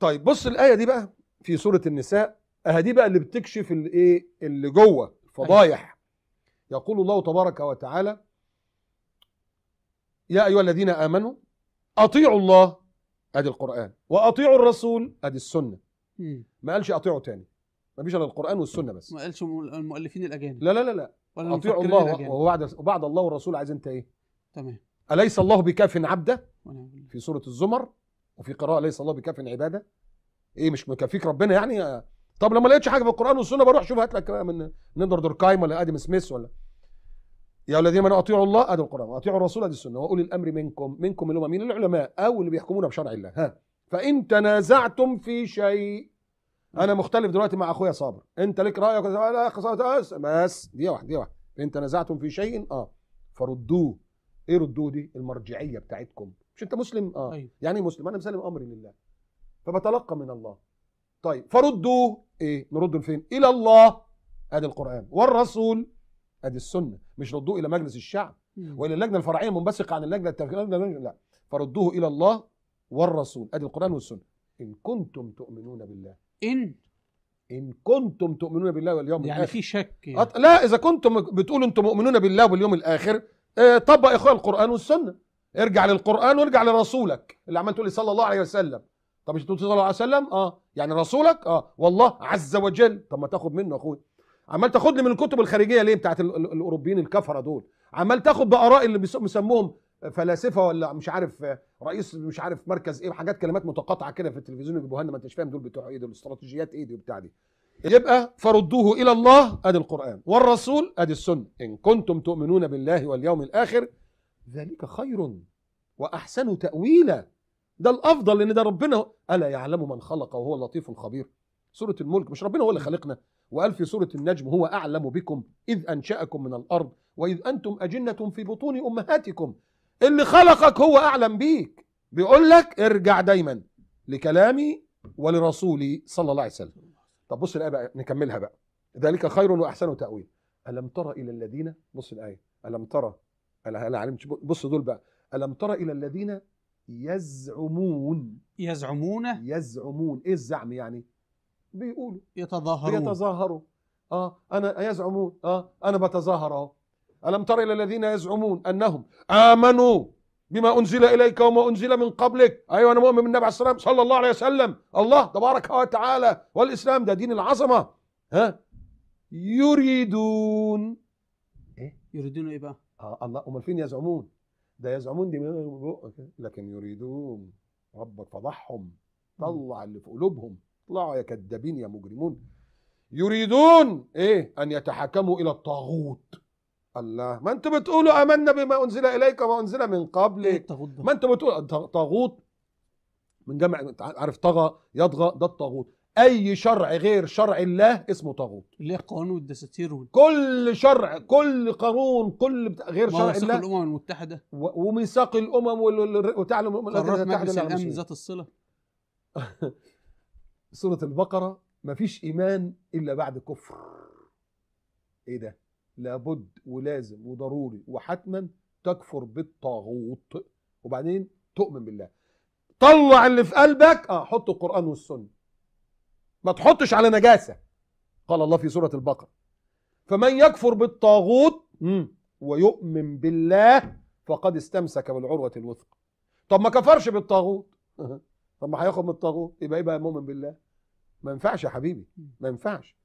طيب بص الايه دي بقى في سوره النساء اهدي بقى اللي بتكشف الايه اللي جوه الفضايح يقول الله تبارك وتعالى يا ايها الذين امنوا اطيعوا الله ادي القران واطيعوا الرسول ادي السنه ما قالش اطيعوا تاني ما فيش الا القران والسنه بس ما قالش المؤلفين الاجانب لا لا لا لا اطيعوا الله وبعد وبعد الله والرسول عايز انت ايه تمام اليس الله بكاف عبده في سوره الزمر وفي قراءه ليس الله بكاف عباده ايه مش مكفيك ربنا يعني طب لما لقيتش حاجه في القران والسنه بروح اشوف هات لك من من دوركايم ولا ادم سميث ولا يا الذين من اطيعوا الله ادي القران واطيعوا الرسول ادي السنه واولي الامر منكم منكم اللي هم مين العلماء او اللي بيحكمونا بشرع الله ها فان تنازعتم في شيء انا مختلف دلوقتي مع اخويا صابر انت لك رايك لا بس دي واحده دي واحده فان تنازعتم في شيء اه فردوه ايه ردوه دي المرجعيه بتاعتكم مش انت مسلم اه أيوه. يعني ايه مسلم انا مسلم امري لله فبتلقى من الله طيب فردوه ايه نرده لفين الى الله ادي القران والرسول ادي السنه مش ردوه الى مجلس الشعب والى اللجنه الفرعيه منبثقه عن اللجنه التنفيذيه لا فردوه الى الله والرسول ادي القران والسنه ان كنتم تؤمنون بالله ان ان كنتم تؤمنون بالله واليوم يعني الاخر يعني في شك يعني. لا اذا كنتم بتقولوا انتم مؤمنون بالله واليوم الاخر آه، طبق يا اخويا القران والسنه ارجع للقران وارجع لرسولك اللي عمال تقول لي صلى الله عليه وسلم طب مش تقول صلى الله عليه وسلم اه يعني رسولك اه والله عز وجل طب ما تاخد منه يا اخويا عمال تاخد لي من الكتب الخارجيه ليه بتاعت الاوروبيين الكفره دول عمال تاخد باراء اللي بيسموهم فلاسفه ولا مش عارف رئيس مش عارف مركز ايه وحاجات كلمات متقاطعه كده في التلفزيون يجيبوها لنا ما انتش فاهم دول بتوع ايه دول استراتيجيات ايه دي وبتاع دي يبقى فردوه الى الله ادي القران والرسول ادي السنه ان كنتم تؤمنون بالله واليوم الاخر ذلك خير واحسن تاويلا ده الافضل لان ده ربنا الا يعلم من خلق وهو اللطيف الخبير سوره الملك مش ربنا هو اللي خلقنا وقال في سورة النجم هو أعلم بكم إذ أنشأكم من الأرض وإذ أنتم أجنة في بطون أمهاتكم اللي خلقك هو أعلم بيك بيقول لك ارجع دايما لكلامي ولرسولي صلى الله عليه وسلم طب بص الآية بقى نكملها بقى ذلك خير وأحسن تأويل ألم ترى إلى الذين بص الآية ألم ترى ألا علمت بص دول بقى ألم ترى إلى الذين يزعمون يزعمون يزعمون إيه الزعم يعني بيقولوا يتظاهروا بيتظاهروا اه انا يزعمون اه انا بتظاهر اهو الم تر الى الذين يزعمون انهم امنوا بما انزل اليك وما انزل من قبلك ايوه انا مؤمن بالنبي عليه الصلاه صلى الله عليه وسلم الله تبارك وتعالى والاسلام ده دين العظمه ها يريدون ايه يريدون ايه بقى اه الله امال فين يزعمون ده يزعمون دي لكن يريدون ربك فضحهم طلع اللي في قلوبهم اطلعوا يا كذابين يا مجرمون يريدون ايه ان يتحكموا الى الطاغوت الله ما انتوا بتقولوا امنا بما انزل اليك وما انزل من قبلك إيه ما انتوا بتقولوا طاغوت من جمع عارف طغى يطغى ده الطاغوت اي شرع غير شرع الله اسمه طاغوت اللي هي القوانين والدساتير وال... كل شرع كل قانون كل غير شرع الله الامم المتحده و... وميثاق الامم وال... وتعلم الامم المتحده الامن ذات الصله <laughs> سورة البقرة مفيش إيمان إلا بعد كفر إيه ده لابد ولازم وضروري وحتما تكفر بالطاغوت وبعدين تؤمن بالله طلع اللي في قلبك اه حط القرآن والسنة ما تحطش على نجاسة قال الله في سورة البقرة فمن يكفر بالطاغوت ويؤمن بالله فقد استمسك بالعروة الوثقى طب ما كفرش بالطاغوت <laughs> طب ما هياخد من الطاغوت يبقى يبقى مؤمن بالله ما ينفعش يا حبيبي ما ينفعش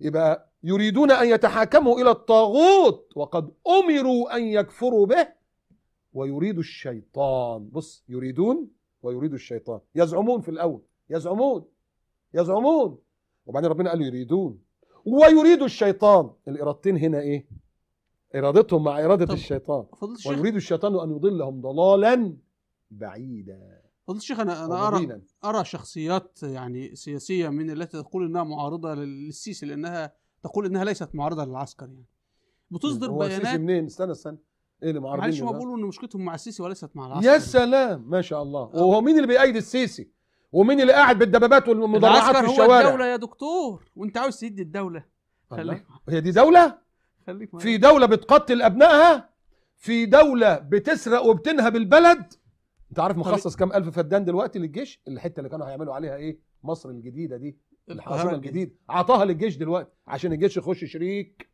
يبقى يريدون ان يتحاكموا الى الطاغوت وقد امروا ان يكفروا به ويريد الشيطان بص يريدون ويريد الشيطان يزعمون في الاول يزعمون يزعمون وبعدين ربنا قال يريدون ويريد الشيطان الارادتين هنا ايه ارادتهم مع اراده الشيطان ويريد الشيطان ان يضلهم ضلالا بعيدا فضيلة الشيخ أنا أنا أرى أرى شخصيات يعني سياسية من التي تقول إنها معارضة للسيسي لأنها تقول إنها ليست معارضة للعسكر يعني بتصدر هو بيانات السيسي منين؟ استنى استنى إيه اللي معارضين معلش هم بيقولوا إن مشكلتهم مع السيسي وليست مع العسكر يا سلام ما شاء الله وهو مين اللي بيأيد السيسي؟ ومين اللي قاعد بالدبابات والمدرعات في الشوارع؟ هو الدولة يا دكتور وأنت عاوز تهد الدولة خليك هي دي دولة؟ خليك في دولة بتقتل أبنائها في دولة بتسرق وبتنهب البلد انت عارف مخصص كام الف فدان دلوقتي للجيش الحته اللي كانوا هيعملوا عليها ايه مصر الجديده دي الحصن الجديد عطاها للجيش دلوقتي عشان الجيش يخش شريك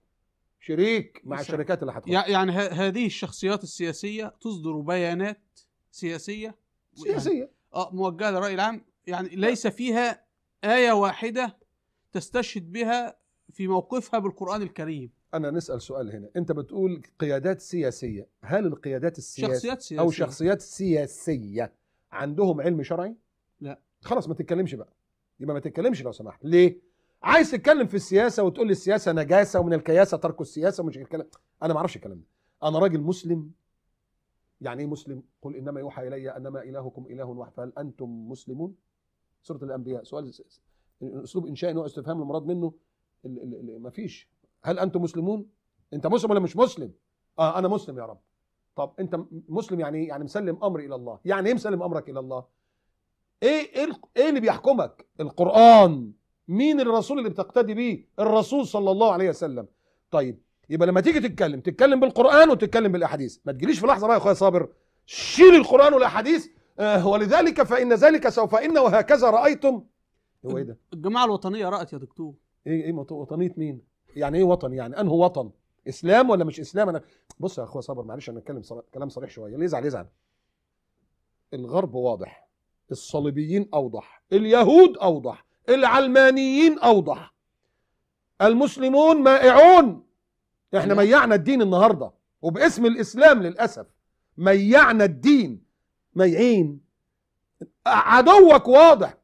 شريك مع صحيح. الشركات اللي هتخش يعني هذه الشخصيات السياسيه تصدر بيانات سياسيه سياسيه يعني اه موجهه للراي العام يعني ليس فيها ايه واحده تستشهد بها في موقفها بالقران الكريم انا نسال سؤال هنا انت بتقول قيادات سياسيه هل القيادات السياسيه شخصيات سياسية. او شخصيات سياسيه عندهم علم شرعي لا خلاص ما تتكلمش بقى يبقى ما تتكلمش لو سمحت ليه عايز تتكلم في السياسه وتقول لي السياسه نجاسه ومن الكياسه ترك السياسه ومش الكلام انا ما اعرفش الكلام ده انا راجل مسلم يعني ايه مسلم قل انما يوحى الي انما الهكم اله واحد فهل انتم مسلمون سوره الانبياء سؤال اسلوب انشاء نوع استفهام المراد منه ما فيش هل انتم مسلمون انت مسلم ولا مش مسلم اه انا مسلم يا رب طب انت مسلم يعني إيه؟ يعني مسلم امري الى الله يعني ايه مسلم امرك الى الله ايه ايه ايه اللي بيحكمك القران مين الرسول اللي بتقتدي بيه الرسول صلى الله عليه وسلم طيب يبقى لما تيجي تتكلم تتكلم بالقران وتتكلم بالاحاديث ما تجيليش في لحظه بقى يا اخويا صابر شيل القران والاحاديث آه ولذلك فان ذلك سوف ان وهكذا رايتم هو ايه ده الجماعه الوطنيه رات يا دكتور ايه ايه وطنيه مين يعني ايه وطن يعني انه وطن اسلام ولا مش اسلام انا بص يا اخويا صبر معلش انا اتكلم صريح كلام صريح شويه اللي يزعل يزعل الغرب واضح الصليبيين اوضح اليهود اوضح العلمانيين اوضح المسلمون مائعون احنا أيوة. ميعنا الدين النهارده وباسم الاسلام للاسف ميعنا الدين ميعين عدوك واضح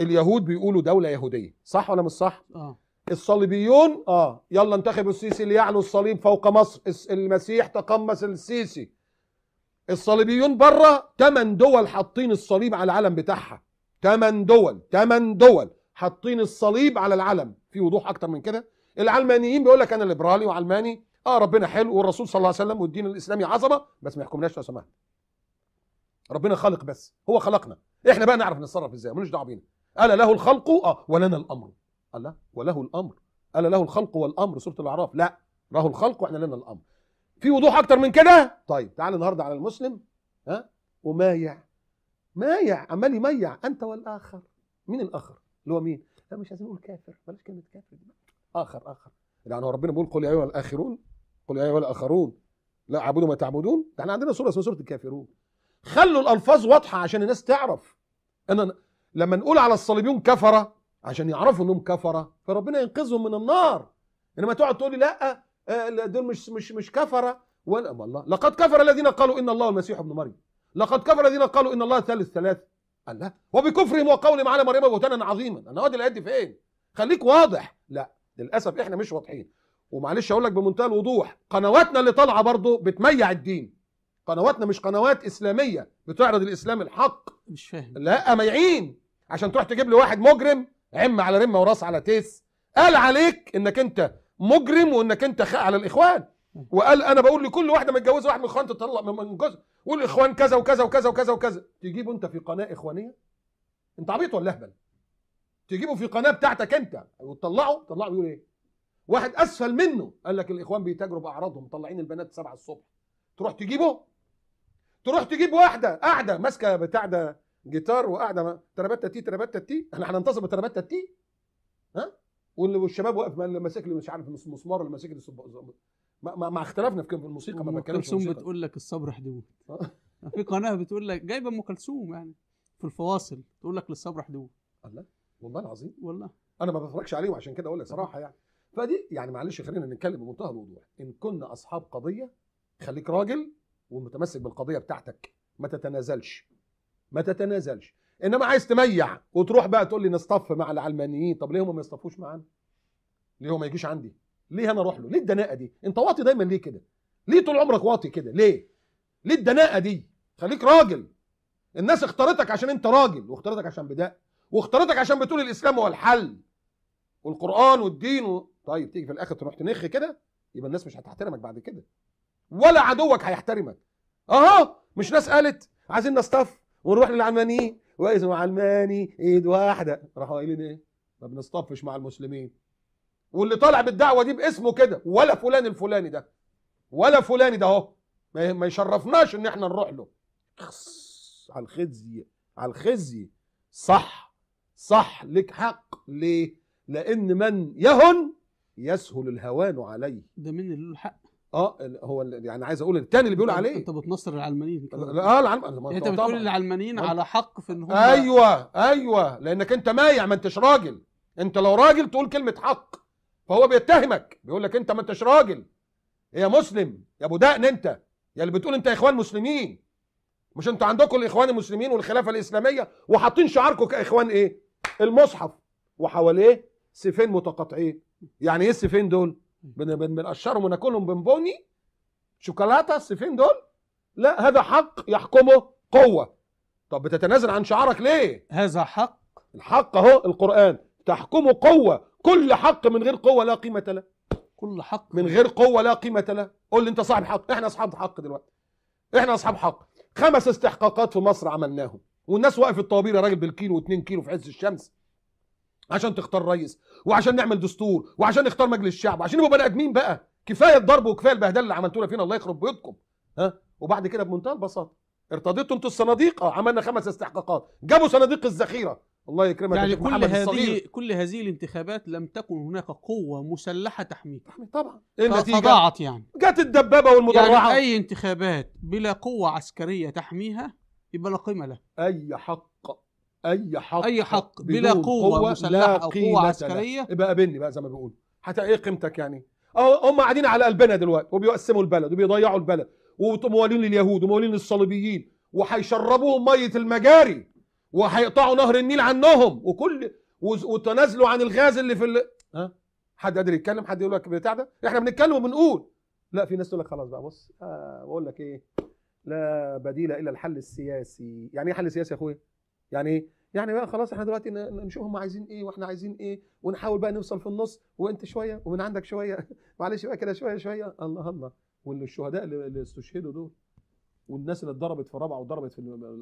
اليهود بيقولوا دوله يهوديه صح ولا مش صح اه الصليبيون اه يلا انتخبوا السيسي ليعلو الصليب فوق مصر المسيح تقمص السيسي الصليبيون بره 8 دول حاطين الصليب على العلم بتاعها 8 دول 8 دول حاطين الصليب على العلم في وضوح اكتر من كده العلمانيين بيقول لك انا ليبرالي وعلماني اه ربنا حلو والرسول صلى الله عليه وسلم والدين الاسلامي عظمه بس ما يحكمناش لو سمحت ربنا خالق بس هو خلقنا احنا بقى نعرف نتصرف ازاي ملوش دعوه بينا الا له الخلق اه ولنا الامر الله وله الامر الا له الخلق والامر سوره الاعراف لا له الخلق واحنا لنا الامر في وضوح اكتر من كده طيب تعال النهارده على المسلم ها ومايع مايع عمال يميع انت والاخر مين الاخر اللي هو مين لا مش عايزين نقول كافر بلاش كلمه كافر دي اخر اخر يعني هو ربنا بيقول قل يا ايها الاخرون قل يا ايها الاخرون لا اعبدوا ما تعبدون ده يعني احنا عندنا سوره اسمها سوره الكافرون خلوا الالفاظ واضحه عشان الناس تعرف ان لما نقول على الصليبيون كفره عشان يعرفوا انهم كفره فربنا ينقذهم من النار انما تقعد تقول لي لا آه، آه، دول مش مش مش كفره ولا والله لقد كفر الذين قالوا ان الله المسيح ابن مريم لقد كفر الذين قالوا ان الله ثالث ثلاثه الله وبكفرهم وقولهم على مريم بهتانا عظيما انا الايات دي فين خليك واضح لا للاسف احنا مش واضحين ومعلش اقول لك بمنتهى الوضوح قنواتنا اللي طالعه برضه بتميع الدين قنواتنا مش قنوات اسلاميه بتعرض الاسلام الحق مش فاهم لا ميعين عشان تروح تجيب لي واحد مجرم عم على رمه وراس على تيس قال عليك انك انت مجرم وانك انت خاء على الاخوان وقال انا بقول لكل واحده متجوزه واحد من اخوان تطلق من جوزها قول كذا وكذا وكذا وكذا وكذا تجيبه انت في قناه اخوانيه انت عبيط ولا اهبل تجيبه في قناه بتاعتك انت وتطلعه تطلعه بيقول ايه واحد اسفل منه قال لك الاخوان بيتاجروا باعراضهم مطلعين البنات 7 الصبح تروح تجيبه تروح تجيب واحده قاعده ماسكه بتاع ده جيتار وقاعده تربتة تي تربتة تي احنا هننتصر بتربتة تي ها والشباب واقف ماسك لي مش عارف المسمار اللي ماسك مع اختلافنا في الموسيقى ما بتكلمش ام كلثوم بتقول لك الصبر حدود آه. <laughs> في قناه بتقول لك جايبه ام كلثوم يعني في الفواصل تقول لك للصبر حدود الله والله العظيم والله انا ما بتفرجش عليهم عشان كده اقول لك صراحه يعني فدي يعني معلش خلينا نتكلم بمنتهى الوضوح ان كنا اصحاب قضيه خليك راجل ومتمسك بالقضيه بتاعتك ما تتنازلش ما تتنازلش انما عايز تميع وتروح بقى تقول لي نصطف مع العلمانيين طب ليه هم ما يصطفوش معانا ليه ما يجيش عندي ليه انا اروح له ليه الدناءه دي انت واطي دايما ليه كده ليه طول عمرك واطي كده ليه ليه الدناءه دي خليك راجل الناس اختارتك عشان انت راجل واختارتك عشان بدأ واختارتك عشان بتقول الاسلام هو الحل والقران والدين و... طيب تيجي في الاخر تروح تنخ كده يبقى الناس مش هتحترمك بعد كده ولا عدوك هيحترمك اهو مش ناس قالت عايزين نصطف ونروح للعلمانيين واذا علماني ايد واحده راحوا قايلين ايه ما بنصطفش مع المسلمين واللي طالع بالدعوه دي باسمه كده ولا فلان الفلاني ده ولا فلاني ده اهو ما يشرفناش ان احنا نروح له على الخزي على الخزي صح صح لك حق ليه لان من يهن يسهل الهوان عليه ده مين اللي له الحق اه هو يعني عايز اقول التاني اللي بيقول عليه انت بتنصر العلمانيين اه العلم... يعني انت بتقول العلمانيين على حق في ان هم ايوه ايوه لانك انت مايع ما انتش راجل انت لو راجل تقول كلمه حق فهو بيتهمك بيقول لك انت ما انتش راجل يا مسلم يا ابو دقن انت يا اللي بتقول انت يا اخوان مسلمين مش انتوا عندكم الاخوان المسلمين والخلافه الاسلاميه وحاطين شعاركم كاخوان ايه المصحف وحواليه سيفين متقاطعين يعني ايه السيفين دول إيه. بنقشرهم وناكلهم بنبوني شوكولاته السيفين دول لا هذا حق يحكمه قوه طب بتتنازل عن شعارك ليه هذا حق الحق اهو القران تحكمه قوه كل حق من غير قوه لا قيمه له كل حق من غير قوه لا قيمه له قول لي انت صاحب حق احنا اصحاب حق دلوقتي احنا اصحاب حق خمس استحقاقات في مصر عملناهم والناس واقف الطوابير يا راجل بالكيلو و2 كيلو في عز الشمس عشان تختار رئيس وعشان نعمل دستور وعشان نختار مجلس الشعب عشان نبقى بني ادمين بقى كفايه الضرب وكفايه البهدله اللي عملتونا فينا الله يخرب بيوتكم ها وبعد كده بمنتهى البساطه ارتضيتوا انتوا الصناديق اه عملنا خمس استحقاقات جابوا صناديق الذخيره الله يكرمك يعني كل هذه الصغير. كل هذه الانتخابات لم تكن هناك قوه مسلحه تحميك طبعا ايه النتيجه فضاعت يعني جت الدبابه والمدرعه يعني اي انتخابات بلا قوه عسكريه تحميها يبقى لا قيمه لها اي حق اي حق اي حق بلا قوه, قوة مسلحه او قوه عسكريه لا. يبقى قابلني بقى زي ما بيقولوا حتى ايه قيمتك يعني اه هم قاعدين على قلبنا دلوقتي وبيقسموا البلد وبيضيعوا البلد وموالين لليهود وموالين للصليبيين وهيشربوهم ميه المجاري وهيقطعوا نهر النيل عنهم وكل وتنازلوا عن الغاز اللي في ال... ها حد قادر يتكلم حد يقول لك بتاع ده احنا بنتكلم وبنقول لا في ناس تقول لك خلاص بقى بص آه بقول لك ايه لا بديل الا الحل السياسي يعني ايه حل سياسي يا اخويا يعني يعني بقى خلاص احنا دلوقتي نشوف هم عايزين ايه واحنا عايزين ايه ونحاول بقى نوصل في النص وانت شويه ومن عندك شويه <laughs> معلش بقى كده شويه شويه الله الله والشهداء اللي استشهدوا دول والناس اللي اتضربت في رابعه واتضربت في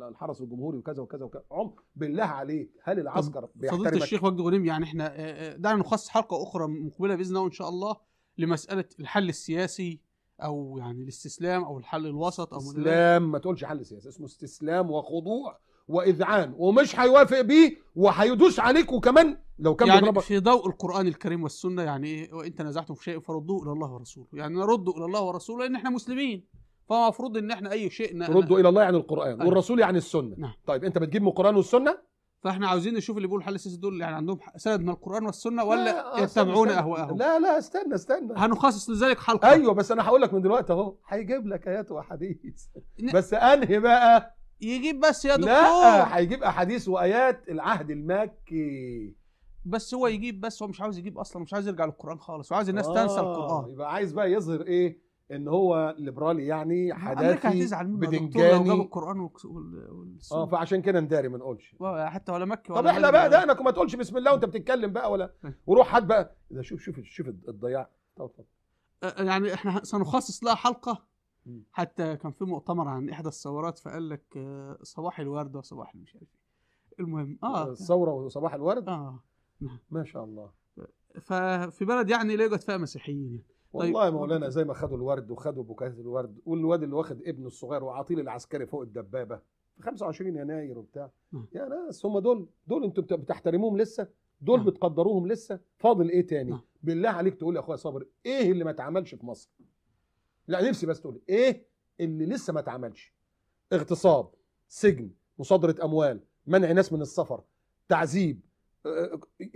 الحرس الجمهوري وكذا وكذا وكذا عم بالله عليك هل العسكر بيحترمك فضيله الشيخ وجد غريم يعني احنا دعنا نخصص حلقه اخرى مقبله باذن الله وان شاء الله لمساله الحل السياسي او يعني الاستسلام او الحل الوسط او استسلام ما تقولش حل سياسي اسمه استسلام وخضوع واذعان ومش هيوافق بيه وهيدوس عليك وكمان لو كان يعني في ضوء القران الكريم والسنه يعني ايه وان تنازعتم في شيء فردوه الى الله ورسوله يعني نرده الى الله ورسوله لان احنا مسلمين فمفروض ان احنا اي شيء ترده الى الله يعني القران أيوة. والرسول يعني السنه نعم. طيب انت بتجيب من القران والسنه فاحنا عاوزين نشوف اللي بيقول حل السيسي دول يعني عندهم سند من القران والسنه ولا يتبعون اهواءهم لا لا استنى استنى هنخصص لذلك حلقه ايوه بس انا هقول لك من دلوقتي اهو هيجيب لك ايات واحاديث بس انهي بقى يجيب بس يا دكتور لا هيجيب احاديث وايات العهد المكي بس هو يجيب بس هو مش عاوز يجيب اصلا مش عاوز يرجع للقران خالص وعايز الناس آه تنسى القران يبقى عايز بقى يظهر ايه ان هو ليبرالي يعني حداثي هتزعل منه بدنجاني لو جاب القران والسنه اه فعشان كده نداري ما نقولش حتى ولا مكي ولا طب احنا بقى دقنك وما تقولش بسم الله وانت بتتكلم بقى ولا إيه. وروح هات بقى ده شوف شوف شوف الضياع طب طب. يعني احنا سنخصص لها حلقه حتى كان في مؤتمر عن احدى الثورات فقال لك آه، صباح الورد وصباح مش عارف إيه. المهم اه الثوره آه، وصباح الورد اه نعم. ما شاء الله ففي بلد يعني لقت فيها مسيحيين يعني طيب، والله يا آه، مولانا زي ما خدوا الورد وخدوا بوكات الورد والواد اللي واخد ابنه الصغير وعطيل العسكري فوق الدبابه في 25 يناير وبتاع نعم. يا ناس هم دول دول انتوا بتحترموهم لسه دول نعم. بتقدروهم لسه فاضل ايه تاني بالله عليك تقول يا اخويا صابر ايه اللي ما اتعملش في مصر لا نفسي بس تقول ايه اللي لسه ما اتعملش اغتصاب سجن مصادره اموال منع ناس من السفر تعذيب آه، آه،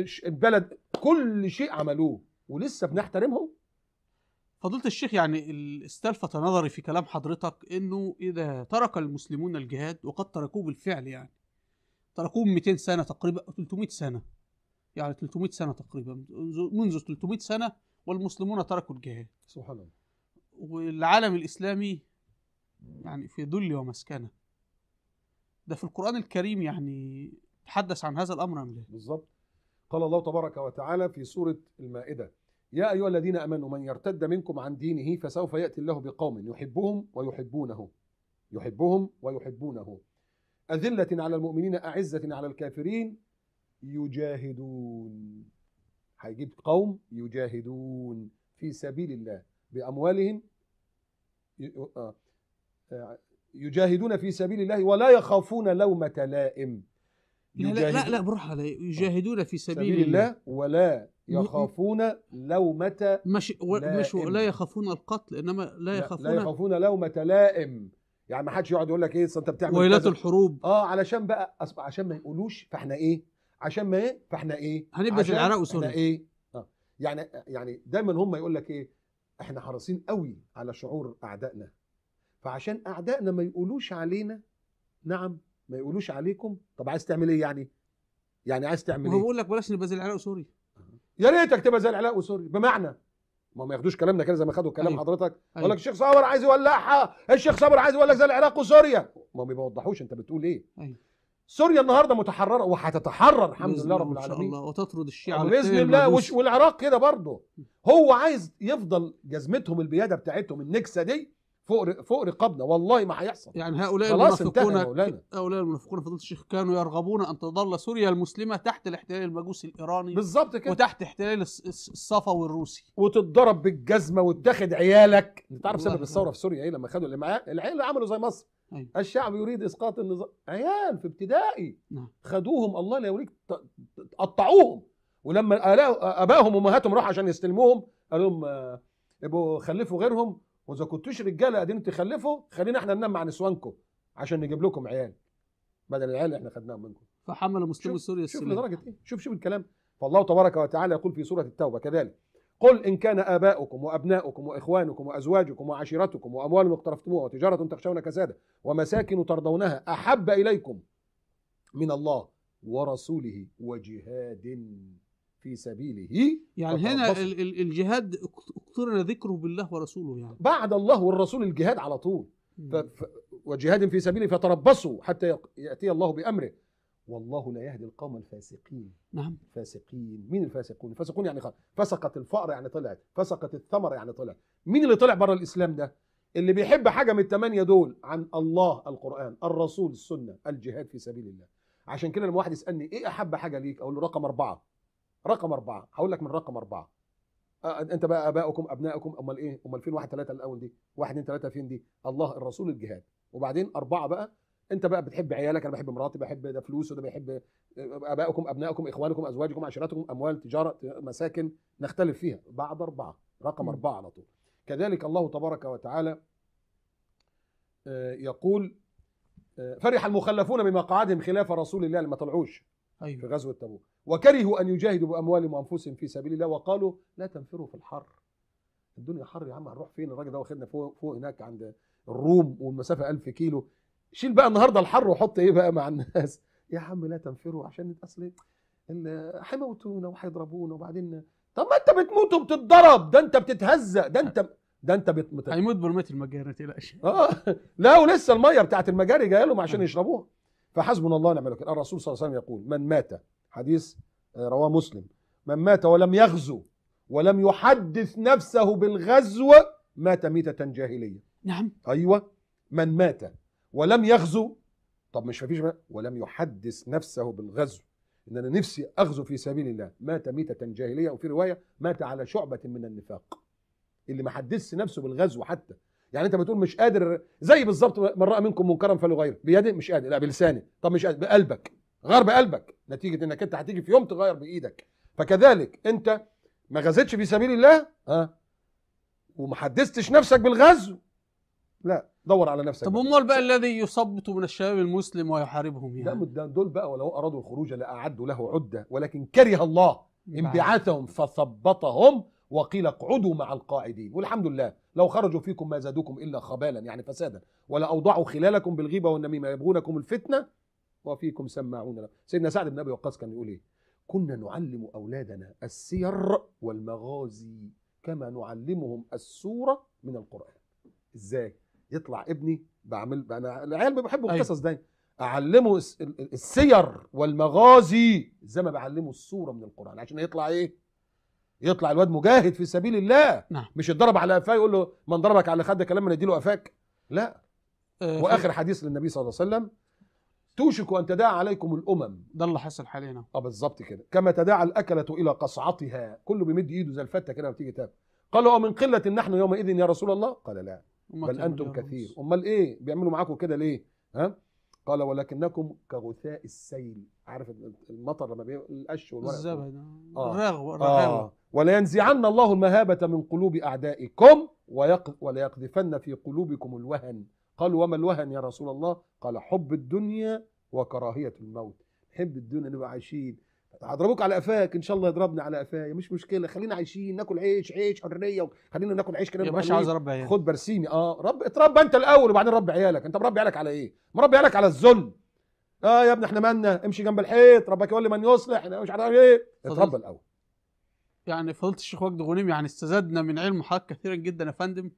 آه، البلد كل شيء عملوه ولسه بنحترمهم فضيلة الشيخ يعني استلفت نظري في كلام حضرتك انه اذا ترك المسلمون الجهاد وقد تركوه بالفعل يعني تركوه 200 سنة تقريبا 300 سنة يعني 300 سنة تقريبا منذ 300 سنة والمسلمون تركوا الجهاد سبحان الله والعالم الإسلامي يعني في ذل ومسكنة ده في القرآن الكريم يعني تحدث عن هذا الأمر أم لا بالظبط قال الله تبارك وتعالى في سورة المائدة يا أيها الذين أمنوا من يرتد منكم عن دينه فسوف يأتي الله بقوم يحبهم ويحبونه يحبهم ويحبونه أذلة على المؤمنين أعزة على الكافرين يجاهدون هيجيب قوم يجاهدون في سبيل الله بأموالهم آه، آه، يجاهدون في سبيل الله ولا يخافون لومة لائم لا لا لا بروح على إيه؟ يجاهدون في سبيل, سبيل الله, ولا يخافون لومة مش لائم. مش لا يخافون القتل انما لا يخافون لا يخافون لومة لائم يعني ما حدش يقعد يقول لك ايه انت بتعمل ويلات الحروب اه علشان بقى عشان ما يقولوش فاحنا ايه عشان ما ايه فاحنا ايه هنبقى في العراق وسوريا ايه آه. يعني يعني دايما هم يقول لك ايه احنا حريصين قوي على شعور اعدائنا فعشان اعدائنا ما يقولوش علينا نعم ما يقولوش عليكم طب عايز تعمل ايه يعني يعني عايز تعمل ايه بقول لك بلاش نبقى زي العراق وسوريا يا ريتك تبقى زي العراق وسوريا بمعنى ما ما ياخدوش كلامنا كده زي ما خدوا كلام أيوه. حضرتك أيوه. يقول لك الشيخ صابر عايز يولعها الشيخ صابر عايز يقول لك زي العراق وسوريا ما بيوضحوش انت بتقول ايه أيوه. سوريا النهارده متحرره وهتتحرر الحمد لله رب العالمين ان شاء الله وتطرد الشيعه آه، باذن الله والعراق كده برضه هو عايز يفضل جزمتهم البياده بتاعتهم النكسه دي فوق فوق رقابنا والله ما هيحصل يعني هؤلاء المنافقون هؤلاء المنافقون فضيله الشيخ كانوا يرغبون ان تظل سوريا المسلمه تحت الاحتلال المجوسي الايراني بالظبط كده وتحت احتلال الصفوي الروسي وتتضرب بالجزمه وتاخد عيالك انت تعرف سبب الثوره في سوريا ايه لما خدوا العيال عملوا زي مصر أيوة. الشعب يريد اسقاط النظام عيال في ابتدائي نعم. خدوهم الله لا يوريك قطعوهم ولما اباهم وامهاتهم راحوا عشان يستلموهم قال لهم آه، ابقوا خلفوا غيرهم واذا كنتوش رجاله قادرين تخلفوا خلينا احنا ننام مع نسوانكم عشان نجيب لكم عيال بدل العيال اللي احنا خدناهم منكم فحمل مسلم سوريا السلاح شوف لدرجه ايه شوف شوف الكلام فالله تبارك وتعالى يقول في سوره التوبه كذلك قل إن كان آباؤكم وأبناؤكم وإخوانكم وأزواجكم وعشيرتكم وأموال اقترفتموها وتجارة تخشون كسادة ومساكن ترضونها أحب إليكم من الله ورسوله وجهاد في سبيله يعني هنا الجهاد اقترن ذكره بالله ورسوله يعني بعد الله والرسول الجهاد على طول وجهاد في سبيله فتربصوا حتى يأتي الله بأمره والله لا يهدي القوم الفاسقين نعم فاسقين مين الفاسقون الفاسقون يعني فسقت الفقر يعني طلعت فسقت الثمر يعني طلعت مين اللي طلع بره الاسلام ده اللي بيحب حاجه من الثمانيه دول عن الله القران الرسول السنه الجهاد في سبيل الله عشان كده لما واحد يسالني ايه احب حاجه ليك اقول له رقم أربعة رقم أربعة هقول لك من رقم أربعة انت بقى ابائكم ابنائكم امال ايه امال فين واحد ثلاثه الاول دي واحد اثنين ثلاثه فين دي الله الرسول الجهاد وبعدين أربعة بقى انت بقى بتحب عيالك انا بحب مراتي بحب ده فلوس وده بيحب آه، ابائكم ابنائكم اخوانكم ازواجكم عشيرتكم اموال تجاره مساكن نختلف فيها بعد اربعه رقم اربعه على طول كذلك الله تبارك وتعالى آه، يقول آه، فرح المخلفون بمقعدهم خلاف رسول الله لما طلعوش أيوة. في غزوه تبوك وكرهوا ان يجاهدوا باموالهم وانفسهم في سبيل الله وقالوا لا تنفروا في الحر الدنيا حر يا عم هنروح فين الراجل ده واخدنا فوق, فوق هناك عند الروم والمسافه 1000 كيلو شيل بقى النهارده الحر وحط ايه بقى مع الناس يا عم لا تنفروا عشان اصل حموتونا إيه؟ وهيضربونا وبعدين طب ما انت بتموت وبتتضرب ده انت بتتهزق ده انت ده انت بتموت هيموت برميه المجاري ما تقلقش اه لا ولسه الميه بتاعت المجاري جايه لهم عشان آه. يشربوها فحسبنا الله ونعم الوكيل الرسول صلى الله عليه وسلم يقول من مات حديث آه، رواه مسلم من مات ولم يغزو ولم يحدث نفسه بالغزو مات ميتة جاهلية نعم أيوة من مات ولم يغزو طب مش مفيش ولم يحدث نفسه بالغزو ان انا نفسي اغزو في سبيل الله مات ميته جاهليه وفي روايه مات على شعبه من النفاق اللي ما حدثش نفسه بالغزو حتى يعني انت بتقول مش قادر زي بالظبط من راى منكم منكرا فليغيره بيدي مش قادر لا بلساني طب مش قادر بقلبك غير بقلبك نتيجه انك انت هتيجي في يوم تغير بايدك فكذلك انت ما غزتش في سبيل الله ها وما حدثتش نفسك بالغزو لا دور على نفسك طب امال بقى الذي يصبت من الشباب المسلم ويحاربهم يعني ده دول بقى ولو ارادوا الخروج لاعدوا له عده ولكن كره الله انبعاثهم فثبطهم وقيل اقعدوا مع القاعدين والحمد لله لو خرجوا فيكم ما زادوكم الا خبالا يعني فسادا ولا اوضعوا خلالكم بالغيبه والنميمه يبغونكم الفتنه وفيكم سماعون سيدنا سعد بن ابي وقاص كان يقول ايه كنا نعلم اولادنا السير والمغازي كما نعلمهم السوره من القران ازاي يطلع ابني بعمل انا العيال بحبوا أيوه. القصص دايما اعلمه السير والمغازي زي ما بعلمه السوره من القران عشان يطلع ايه يطلع الواد مجاهد في سبيل الله نعم. مش يتضرب على قفاه يقول له من ضربك على خدك لما نديله قفاك لا أه واخر حديث للنبي صلى الله عليه وسلم توشك ان تداعى عليكم الامم ده اللي حصل حاليا اه بالظبط كده كما تداعى الاكله الى قصعتها كله بيمد ايده زي الفته كده تيجي تاكل قالوا من قله نحن يومئذ يا رسول الله قال لا بل انتم كثير امال ايه بيعملوا معاكم كده ليه ها قال ولكنكم كغثاء السيل عارف المطر لما بيبقى القش والورق الزبد آه. ولا آه. ولينزعن الله المهابة من قلوب أعدائكم وليقذفن في قلوبكم الوهن قالوا وما الوهن يا رسول الله قال حب الدنيا وكراهية الموت حب الدنيا نبقى عايشين هضربك على قفاك ان شاء الله يضربني على قفايا مش مشكله خلينا عايشين ناكل عيش عيش حريه خلينا ناكل عيش كده يا باشا عايز اربي عيالك خد برسيمي اه رب اتربى انت الاول وبعدين رب عيالك انت مربي عيالك على ايه؟ مربي عيالك على الذل اه يا ابني احنا مالنا امشي جنب الحيط ربك يولي من يصلح احنا مش عارف ايه اتربى الاول يعني فضلت الشيخ وجد غنيم يعني استزدنا من علمه حاجات كثيرا جدا يا فندم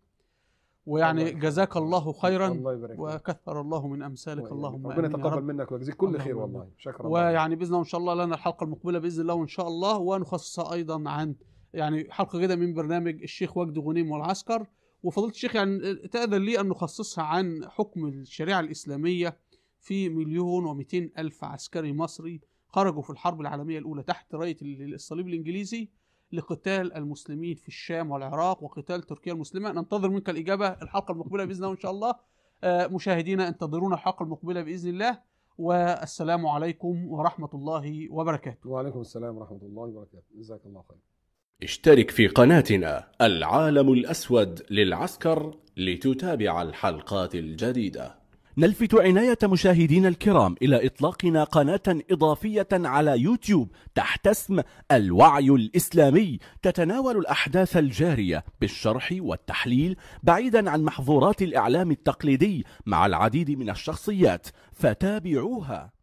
ويعني الله جزاك الله خيرا الله يبارك وكثر الله من امثالك اللهم ربنا يتقبل منك ويجزيك كل خير والله شكرا ويعني باذن الله ان شاء الله لنا الحلقه المقبله باذن الله وان شاء الله ونخصصها ايضا عن يعني حلقه جديده من برنامج الشيخ وجد غنيم والعسكر وفضيله الشيخ يعني تاذن لي ان نخصصها عن حكم الشريعه الاسلاميه في مليون و الف عسكري مصري خرجوا في الحرب العالميه الاولى تحت رايه الصليب الانجليزي لقتال المسلمين في الشام والعراق وقتال تركيا المسلمة ننتظر منك الإجابة الحلقة المقبلة بإذن الله إن شاء الله آه، مشاهدينا انتظرونا الحلقة المقبلة بإذن الله والسلام عليكم ورحمة الله وبركاته وعليكم السلام ورحمة الله وبركاته جزاك الله خير اشترك في قناتنا العالم الأسود للعسكر لتتابع الحلقات الجديدة نلفت عناية مشاهدينا الكرام إلى إطلاقنا قناة إضافية على يوتيوب تحت اسم الوعي الإسلامي تتناول الأحداث الجارية بالشرح والتحليل بعيدا عن محظورات الإعلام التقليدي مع العديد من الشخصيات فتابعوها